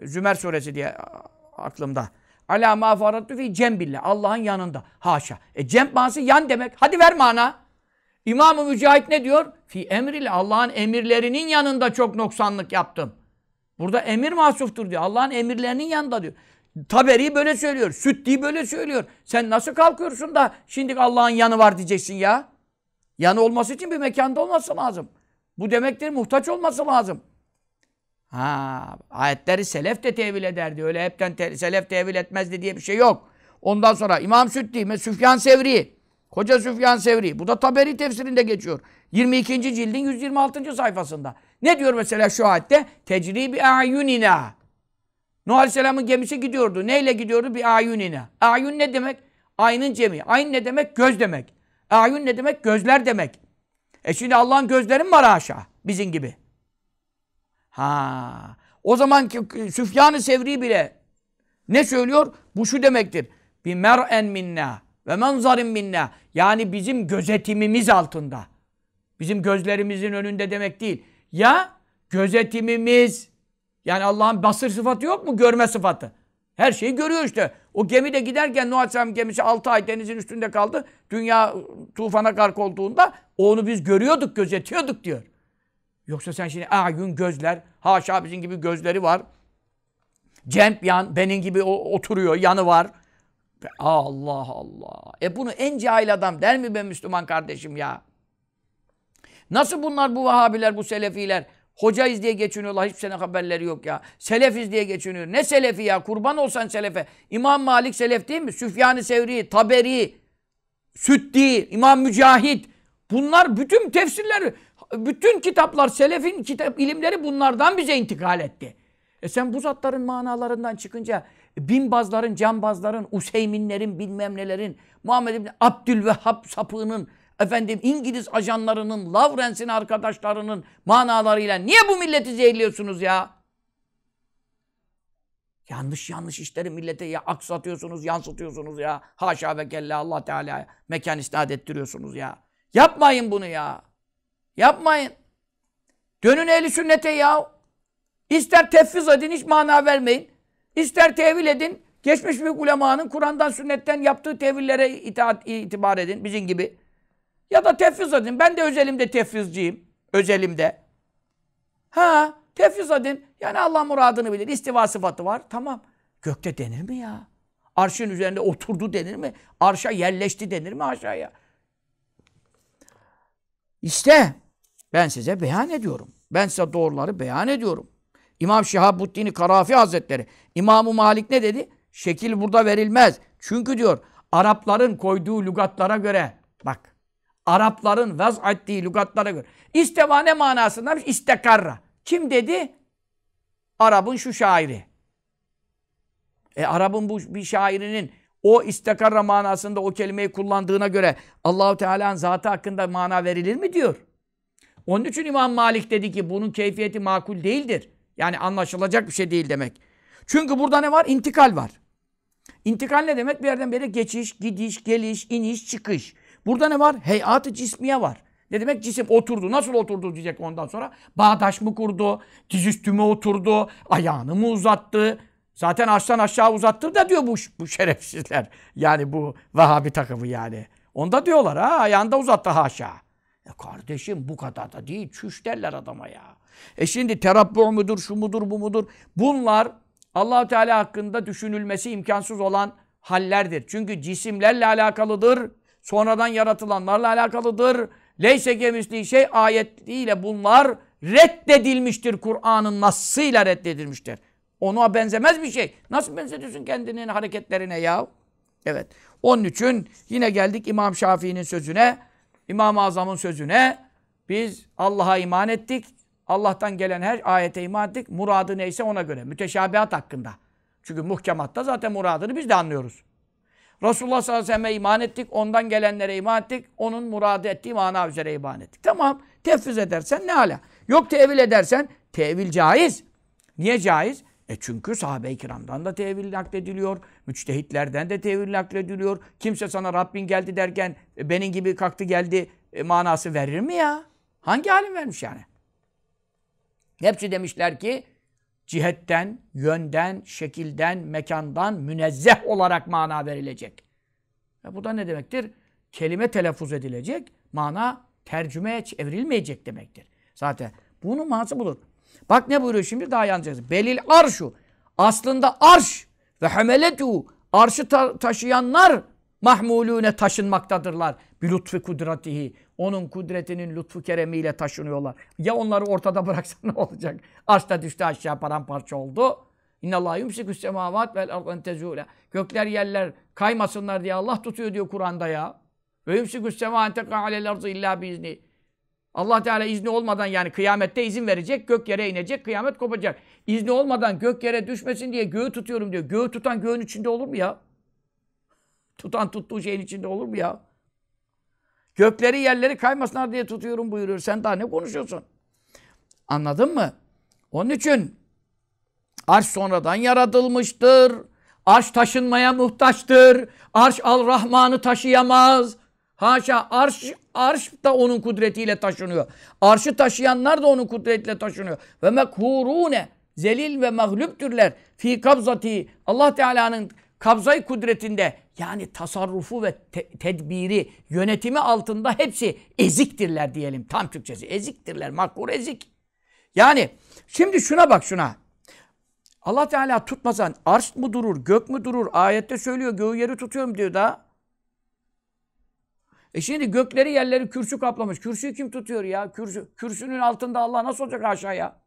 Zümer suresi diye aklımda. Ala ma farattu fi cembille. Allah'ın yanında. Haşa. E cemb manası yan demek. Hadi ver mana. İmam-ı Mücahit ne diyor? Fi emrile. Allah'ın emirlerinin yanında çok noksanlık yaptım. Burada emir mahsuftur diyor. Allah'ın emirlerinin yanında diyor. Taberi böyle söylüyor. Sütti böyle söylüyor. Sen nasıl kalkıyorsun da şimdi Allah'ın yanı var diyeceksin ya. Yanı olması için bir mekanda olması lazım. Bu demektir muhtaç olması lazım. Ha, ayetleri selef de tevil ederdi. Öyle hepten te selef tevil etmezdi diye bir şey yok. Ondan sonra İmam Süddi, Süfyan Sevri, Koca Süfyan Sevri. Bu da Taberi tefsirinde geçiyor. 22. cildin 126. sayfasında. Ne diyor mesela şu ayette? Tecribi ayunina. Nuh Aleyhisselam'ın gemisi gidiyordu. Neyle gidiyordu? Bir ayunine. Ayun ne demek? Aynın cemi. Ayn ne demek? Göz demek. Ayun ne demek? Gözler demek. E şimdi Allah'ın gözleri mi var aşağı? Bizim gibi. Ha. O zaman Süfyan-ı Sevri bile ne söylüyor? Bu şu demektir. Bir mer'en minna ve manzarin minna. Yani bizim gözetimimiz altında. Bizim gözlerimizin önünde demek değil. Ya gözetimimiz yani Allah'ın basır sıfatı yok mu? Görme sıfatı. Her şeyi görüyor işte. O gemide giderken Nuh Aleyhisselam gemisi 6 ay denizin üstünde kaldı. Dünya tufana kark olduğunda onu biz görüyorduk, gözetiyorduk diyor. Yoksa sen şimdi ayun gözler, haşa bizim gibi gözleri var. Cemp yan, benim gibi o, oturuyor, yanı var. Allah Allah. E bunu en cahil adam der mi ben Müslüman kardeşim ya? Nasıl bunlar bu Vahabiler, bu Selefiler Hocayız diye geçiniyorlar. Hiçbir sene haberleri yok ya. Selefiz diye geçiniyor. Ne selefi ya? Kurban olsan selefe. İmam Malik selef değil mi? Süfyan-ı Sevri, Taberi, Süddi, İmam Mücahit. Bunlar bütün tefsirler, bütün kitaplar, selefin kitap ilimleri bunlardan bize intikal etti. E sen bu zatların manalarından çıkınca binbazların, cambazların, Useyminlerin, bilmem nelerin, Muhammed İbni Abdülvehhab sapığının efendim İngiliz ajanlarının, Lawrence'in arkadaşlarının manalarıyla niye bu milleti zehirliyorsunuz ya? Yanlış yanlış işleri millete ya aksatıyorsunuz, yansıtıyorsunuz ya. Haşa ve kella Allah Teala mekan isnat ettiriyorsunuz ya. Yapmayın bunu ya. Yapmayın. Dönün eli sünnete ya. İster tefviz edin hiç mana vermeyin. İster tevil edin. Geçmiş bir ulemanın Kur'an'dan sünnetten yaptığı tevillere itaat, itibar edin. Bizim gibi. Ya da tefviz edin. Ben de özelimde tefvizciyim. Özelimde. Ha tefviz edin. Yani Allah muradını bilir. İstiva sıfatı var. Tamam. Gökte denir mi ya? Arşın üzerinde oturdu denir mi? Arşa yerleşti denir mi aşağıya? İşte ben size beyan ediyorum. Ben size doğruları beyan ediyorum. İmam Şihabuddin Karafi Hazretleri, İmam-ı Malik ne dedi? Şekil burada verilmez. Çünkü diyor Arapların koyduğu lügatlara göre bak Arapların vaz'attiği lügatlara göre. İsteva ne manasında? İstekarra. Kim dedi? Arap'ın şu şairi. E Arap'ın bu bir şairinin o istekarra manasında o kelimeyi kullandığına göre Allahu Teala'nın zatı hakkında mana verilir mi diyor. Onun için İmam Malik dedi ki bunun keyfiyeti makul değildir. Yani anlaşılacak bir şey değil demek. Çünkü burada ne var? İntikal var. İntikal ne demek? Bir yerden bir yere geçiş, gidiş, geliş, iniş, çıkış. Burada ne var? Heyat-ı cismiye var. Ne demek cisim? Oturdu. Nasıl oturdu diyecek ondan sonra. Bağdaş mı kurdu? Dizüstü mü oturdu? Ayağını mı uzattı? Zaten aştan aşağı uzattı da diyor bu, bu şerefsizler. Yani bu Vahabi takımı yani. Onda diyorlar ha ayağında uzattı haşa. E kardeşim bu kadar da değil. Çüş derler adama ya. E şimdi terabbu mudur, şu mudur, bu mudur? Bunlar allah Teala hakkında düşünülmesi imkansız olan hallerdir. Çünkü cisimlerle alakalıdır sonradan yaratılanlarla alakalıdır. Leyse kemisliği şey ayetiyle bunlar reddedilmiştir. Kur'an'ın nasıyla reddedilmiştir. Ona benzemez bir şey. Nasıl benzetiyorsun kendinin hareketlerine ya? Evet. Onun için yine geldik İmam Şafii'nin sözüne, İmam-ı Azam'ın sözüne. Biz Allah'a iman ettik. Allah'tan gelen her ayete iman ettik. Muradı neyse ona göre. Müteşabihat hakkında. Çünkü muhkematta zaten muradını biz de anlıyoruz. Resulullah sallallahu aleyhi ve sellem'e iman ettik. Ondan gelenlere iman ettik. Onun murad ettiği mana üzere iman ettik. Tamam. Tefviz edersen ne ala? Yok tevil edersen tevil caiz. Niye caiz? E çünkü sahabe-i kiramdan da tevil naklediliyor. Müçtehitlerden de tevil naklediliyor. Kimse sana Rabbin geldi derken e, benim gibi kalktı geldi e, manası verir mi ya? Hangi alim vermiş yani? Hepsi demişler ki cihetten, yönden, şekilden, mekandan münezzeh olarak mana verilecek. E bu da ne demektir? Kelime telaffuz edilecek, mana tercümeye çevrilmeyecek demektir. Zaten bunun manası budur. Bak ne buyuruyor şimdi daha yanacağız. Belil arşu. Aslında arş ve hemeletu. Arşı ta taşıyanlar mahmulune taşınmaktadırlar. Bir lütfi kudretihi, Onun kudretinin lütfu keremiyle taşınıyorlar. Ya onları ortada bıraksan ne olacak? Arşta düştü aşağı paramparça oldu. İnna Allah yumsikü semavat vel ardan tezule. Gökler yerler kaymasınlar diye Allah tutuyor diyor Kur'an'da ya. Ve yumsikü semavate alel ardı illa biizni. Allah Teala izni olmadan yani kıyamette izin verecek, gök yere inecek, kıyamet kopacak. İzni olmadan gök yere düşmesin diye göğü tutuyorum diyor. Göğü tutan göğün içinde olur mu ya? Tutan tuttuğu şeyin içinde olur mu ya? Gökleri yerleri kaymasınlar diye tutuyorum buyuruyor. Sen daha ne konuşuyorsun? Anladın mı? Onun için arş sonradan yaratılmıştır. Arş taşınmaya muhtaçtır. Arş al-Rahman'ı taşıyamaz. Haşa arş, arş da onun kudretiyle taşınıyor. Arşı taşıyanlar da onun kudretiyle taşınıyor. Ve mekhurune zelil ve mağlüptürler fi kabzati Allah Teala'nın kabzayı kudretinde yani tasarrufu ve te tedbiri, yönetimi altında hepsi eziktirler diyelim tam Türkçesi. Eziktirler, makbur ezik. Yani şimdi şuna bak şuna. Allah Teala tutmasan arş mı durur, gök mü durur? Ayette söylüyor göğü yeri tutuyorum diyor da. E şimdi gökleri yerleri kürsü kaplamış. Kürsüyü kim tutuyor ya? Kürsü, kürsünün altında Allah nasıl olacak aşağıya?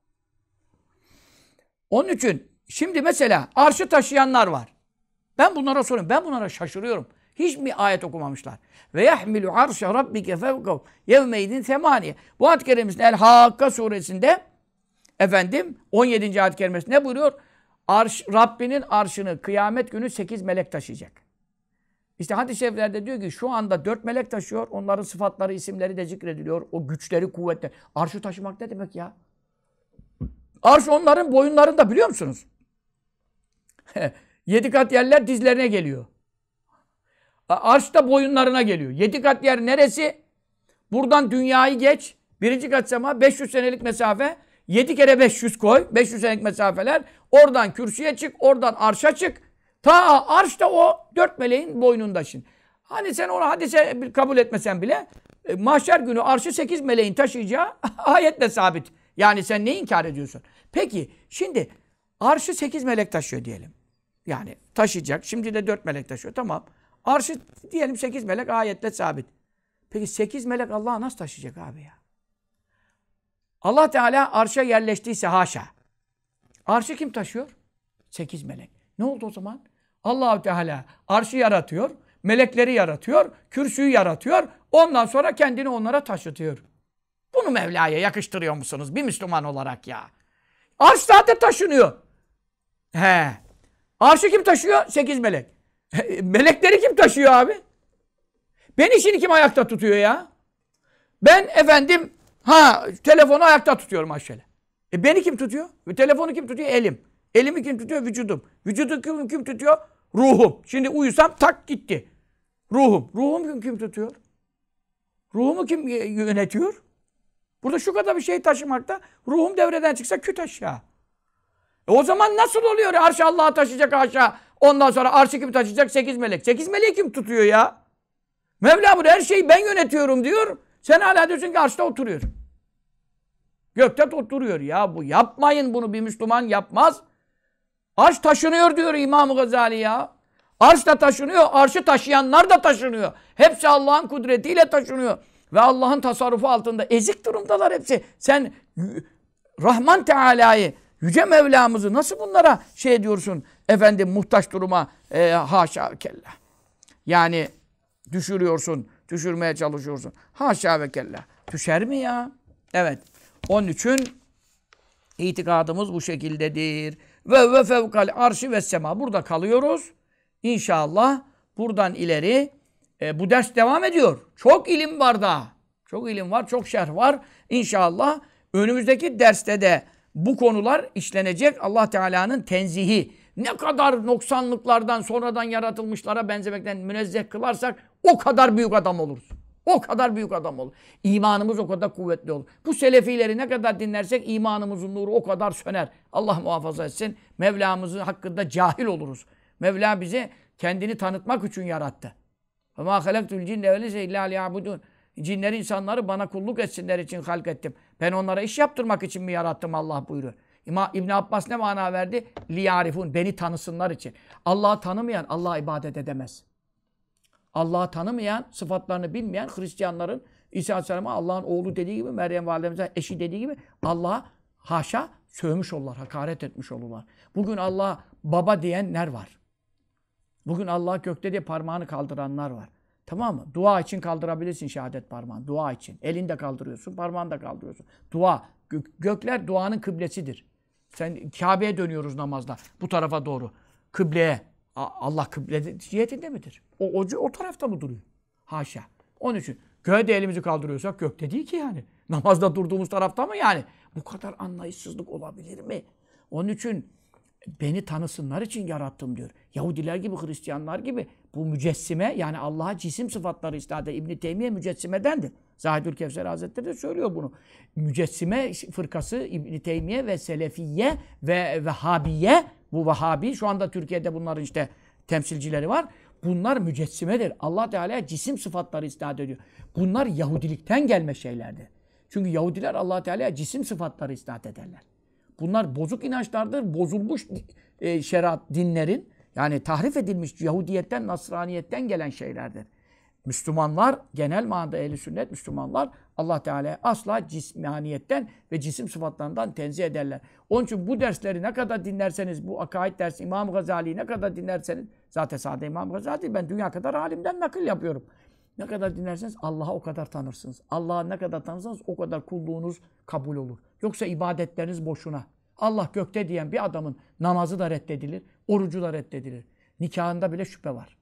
Onun için şimdi mesela arşı taşıyanlar var. Ben bunlara soruyorum. Ben bunlara şaşırıyorum. Hiç mi ayet okumamışlar? Ve yahmilu arşa rabbike fevkav yevmeydin semaniye. Bu ayet kerimesinde El Hakka suresinde efendim 17. ayet kerimesinde ne buyuruyor? Arş, Rabbinin arşını kıyamet günü 8 melek taşıyacak. İşte hadis-i şeriflerde diyor ki şu anda 4 melek taşıyor. Onların sıfatları, isimleri de zikrediliyor. O güçleri, kuvvetleri. Arşı taşımak ne demek ya? Arş onların boyunlarında biliyor musunuz? Yedi kat yerler dizlerine geliyor. Arş da boyunlarına geliyor. Yedi kat yer neresi? Buradan dünyayı geç. Birinci kat sema 500 senelik mesafe. Yedi kere 500 koy. 500 senelik mesafeler. Oradan kürsüye çık. Oradan arşa çık. Ta arş da o dört meleğin boynunda şimdi. Hani sen onu hadise kabul etmesen bile e, mahşer günü arşı sekiz meleğin taşıyacağı ayetle sabit. Yani sen ne inkar ediyorsun? Peki şimdi arşı sekiz melek taşıyor diyelim. Yani taşıyacak. Şimdi de dört melek taşıyor. Tamam. Arşı diyelim sekiz melek ayetle sabit. Peki sekiz melek Allah'a nasıl taşıyacak abi ya? Allah Teala arşa yerleştiyse haşa. Arşı kim taşıyor? Sekiz melek. Ne oldu o zaman? Allah Teala arşı yaratıyor, melekleri yaratıyor, kürsüyü yaratıyor. Ondan sonra kendini onlara taşıtıyor. Bunu Mevla'ya yakıştırıyor musunuz bir Müslüman olarak ya? Arş zaten taşınıyor. He. Arşı kim taşıyor? Sekiz melek. Melekleri kim taşıyor abi? Beni şimdi kim ayakta tutuyor ya? Ben efendim ha telefonu ayakta tutuyorum aşağıya. E beni kim tutuyor? E, telefonu kim tutuyor? Elim. Elimi kim tutuyor? Vücudum. Vücudu kim, kim tutuyor? Ruhum. Şimdi uyusam tak gitti. Ruhum. Ruhum kim, kim tutuyor? Ruhumu kim yönetiyor? Burada şu kadar bir şey taşımakta ruhum devreden çıksa küt aşağı. E o zaman nasıl oluyor? Arşı Allah'a taşıyacak haşa. Ondan sonra arşı kim taşıyacak? Sekiz melek. Sekiz melek kim tutuyor ya? Mevla bu. her şeyi ben yönetiyorum diyor. Sen hala diyorsun ki arşta oturuyor. Gökte oturuyor ya bu. Yapmayın bunu bir Müslüman yapmaz. Arş taşınıyor diyor İmam Gazali ya. Arş da taşınıyor, arşı taşıyanlar da taşınıyor. Hepsi Allah'ın kudretiyle taşınıyor. Ve Allah'ın tasarrufu altında ezik durumdalar hepsi. Sen Rahman Teala'yı Yüce Mevlamızı nasıl bunlara şey ediyorsun efendim muhtaç duruma e, haşa kella. Yani düşürüyorsun, düşürmeye çalışıyorsun. Haşa ve kella. Düşer mi ya? Evet. Onun için itikadımız bu şekildedir. Ve ve fevkal arşi ve sema. Burada kalıyoruz. İnşallah buradan ileri e, bu ders devam ediyor. Çok ilim var daha. Çok ilim var, çok şerh var. İnşallah önümüzdeki derste de bu konular işlenecek. Allah Teala'nın tenzihi ne kadar noksanlıklardan sonradan yaratılmışlara benzemekten münezzeh kılarsak o kadar büyük adam oluruz. O kadar büyük adam olur. İmanımız o kadar kuvvetli olur. Bu selefileri ne kadar dinlersek imanımızın nuru o kadar söner. Allah muhafaza etsin. Mevlamızın hakkında cahil oluruz. Mevla bizi kendini tanıtmak için yarattı. وَمَا خَلَقْتُ الْجِنَّ وَلِسَ اِلَّا لِيَعْبُدُونَ Cinler insanları bana kulluk etsinler için halk ettim. Ben onlara iş yaptırmak için mi yarattım Allah buyuruyor. İma, İbn Abbas ne mana verdi? Liyarifun beni tanısınlar için. Allah'ı tanımayan Allah'a ibadet edemez. Allah'ı tanımayan, sıfatlarını bilmeyen Hristiyanların İsa Aleyhisselam'a Allah'ın oğlu dediği gibi, Meryem Validemize eşi dediği gibi Allah'a haşa sövmüş olurlar, hakaret etmiş olurlar. Bugün Allah baba diyenler var. Bugün Allah gökte diye parmağını kaldıranlar var. Tamam mı? Dua için kaldırabilirsin şehadet parmağını. Dua için. Elinde kaldırıyorsun, parmağını da kaldırıyorsun. Dua. Gö gökler duanın kıblesidir. Sen Kabe'ye dönüyoruz namazda. Bu tarafa doğru. Kıbleye. Allah kıble cihetinde midir? O, o, o tarafta mı duruyor? Haşa. Onun için göğde elimizi kaldırıyorsak gökte değil ki yani. Namazda durduğumuz tarafta mı yani? Bu kadar anlayışsızlık olabilir mi? Onun için beni tanısınlar için yarattım diyor. Yahudiler gibi, Hristiyanlar gibi bu mücessime yani Allah'a cisim sıfatları istihdam İbn Teymiye mücessimedendir. Zahidül Kevser Hazretleri de söylüyor bunu. Mücessime fırkası İbn Teymiye ve Selefiye ve Vehhabiye bu Vehhabi şu anda Türkiye'de bunların işte temsilcileri var. Bunlar mücessimedir. Allah Teala'ya cisim sıfatları isnat ediyor. Bunlar Yahudilikten gelme şeylerdi. Çünkü Yahudiler Allah Teala'ya cisim sıfatları isnat ederler. Bunlar bozuk inançlardır. Bozulmuş e, şeriat dinlerin yani tahrif edilmiş Yahudiyetten, Nasraniyetten gelen şeylerdir. Müslümanlar genel manada ehli sünnet Müslümanlar Allah Teala asla cismaniyetten ve cisim sıfatlarından tenzih ederler. Onun için bu dersleri ne kadar dinlerseniz, bu akaid dersi İmam Gazali'yi ne kadar dinlerseniz, zaten sade İmam Gazali ben dünya kadar alimden nakil yapıyorum. Ne kadar dinlerseniz Allah'a o kadar tanırsınız. Allah'a ne kadar tanırsanız o kadar kulluğunuz kabul olur. Yoksa ibadetleriniz boşuna. Allah gökte diyen bir adamın namazı da reddedilir, orucu da reddedilir. Nikahında bile şüphe var.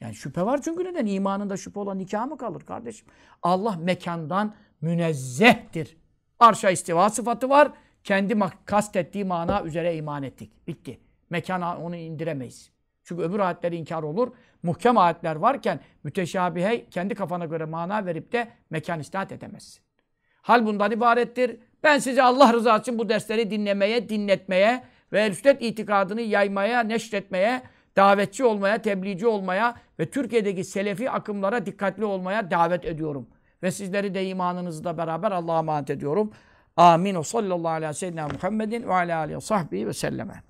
Yani şüphe var çünkü neden? İmanında şüphe olan nikah mı kalır kardeşim? Allah mekandan münezzehtir. Arşa istiva sıfatı var. Kendi kastettiği mana üzere iman ettik. Bitti. Mekana onu indiremeyiz. Çünkü öbür ayetleri inkar olur muhkem ayetler varken müteşabihe kendi kafana göre mana verip de mekan istat edemezsin. Hal bundan ibarettir. Ben size Allah rızası için bu dersleri dinlemeye, dinletmeye ve üstet itikadını yaymaya, neşretmeye, davetçi olmaya, tebliğci olmaya ve Türkiye'deki selefi akımlara dikkatli olmaya davet ediyorum. Ve sizleri de imanınızla beraber Allah'a emanet ediyorum. Amin. O sallallahu aleyhi ve sellem Muhammedin ve aleyhi ve sahbihi ve selleme.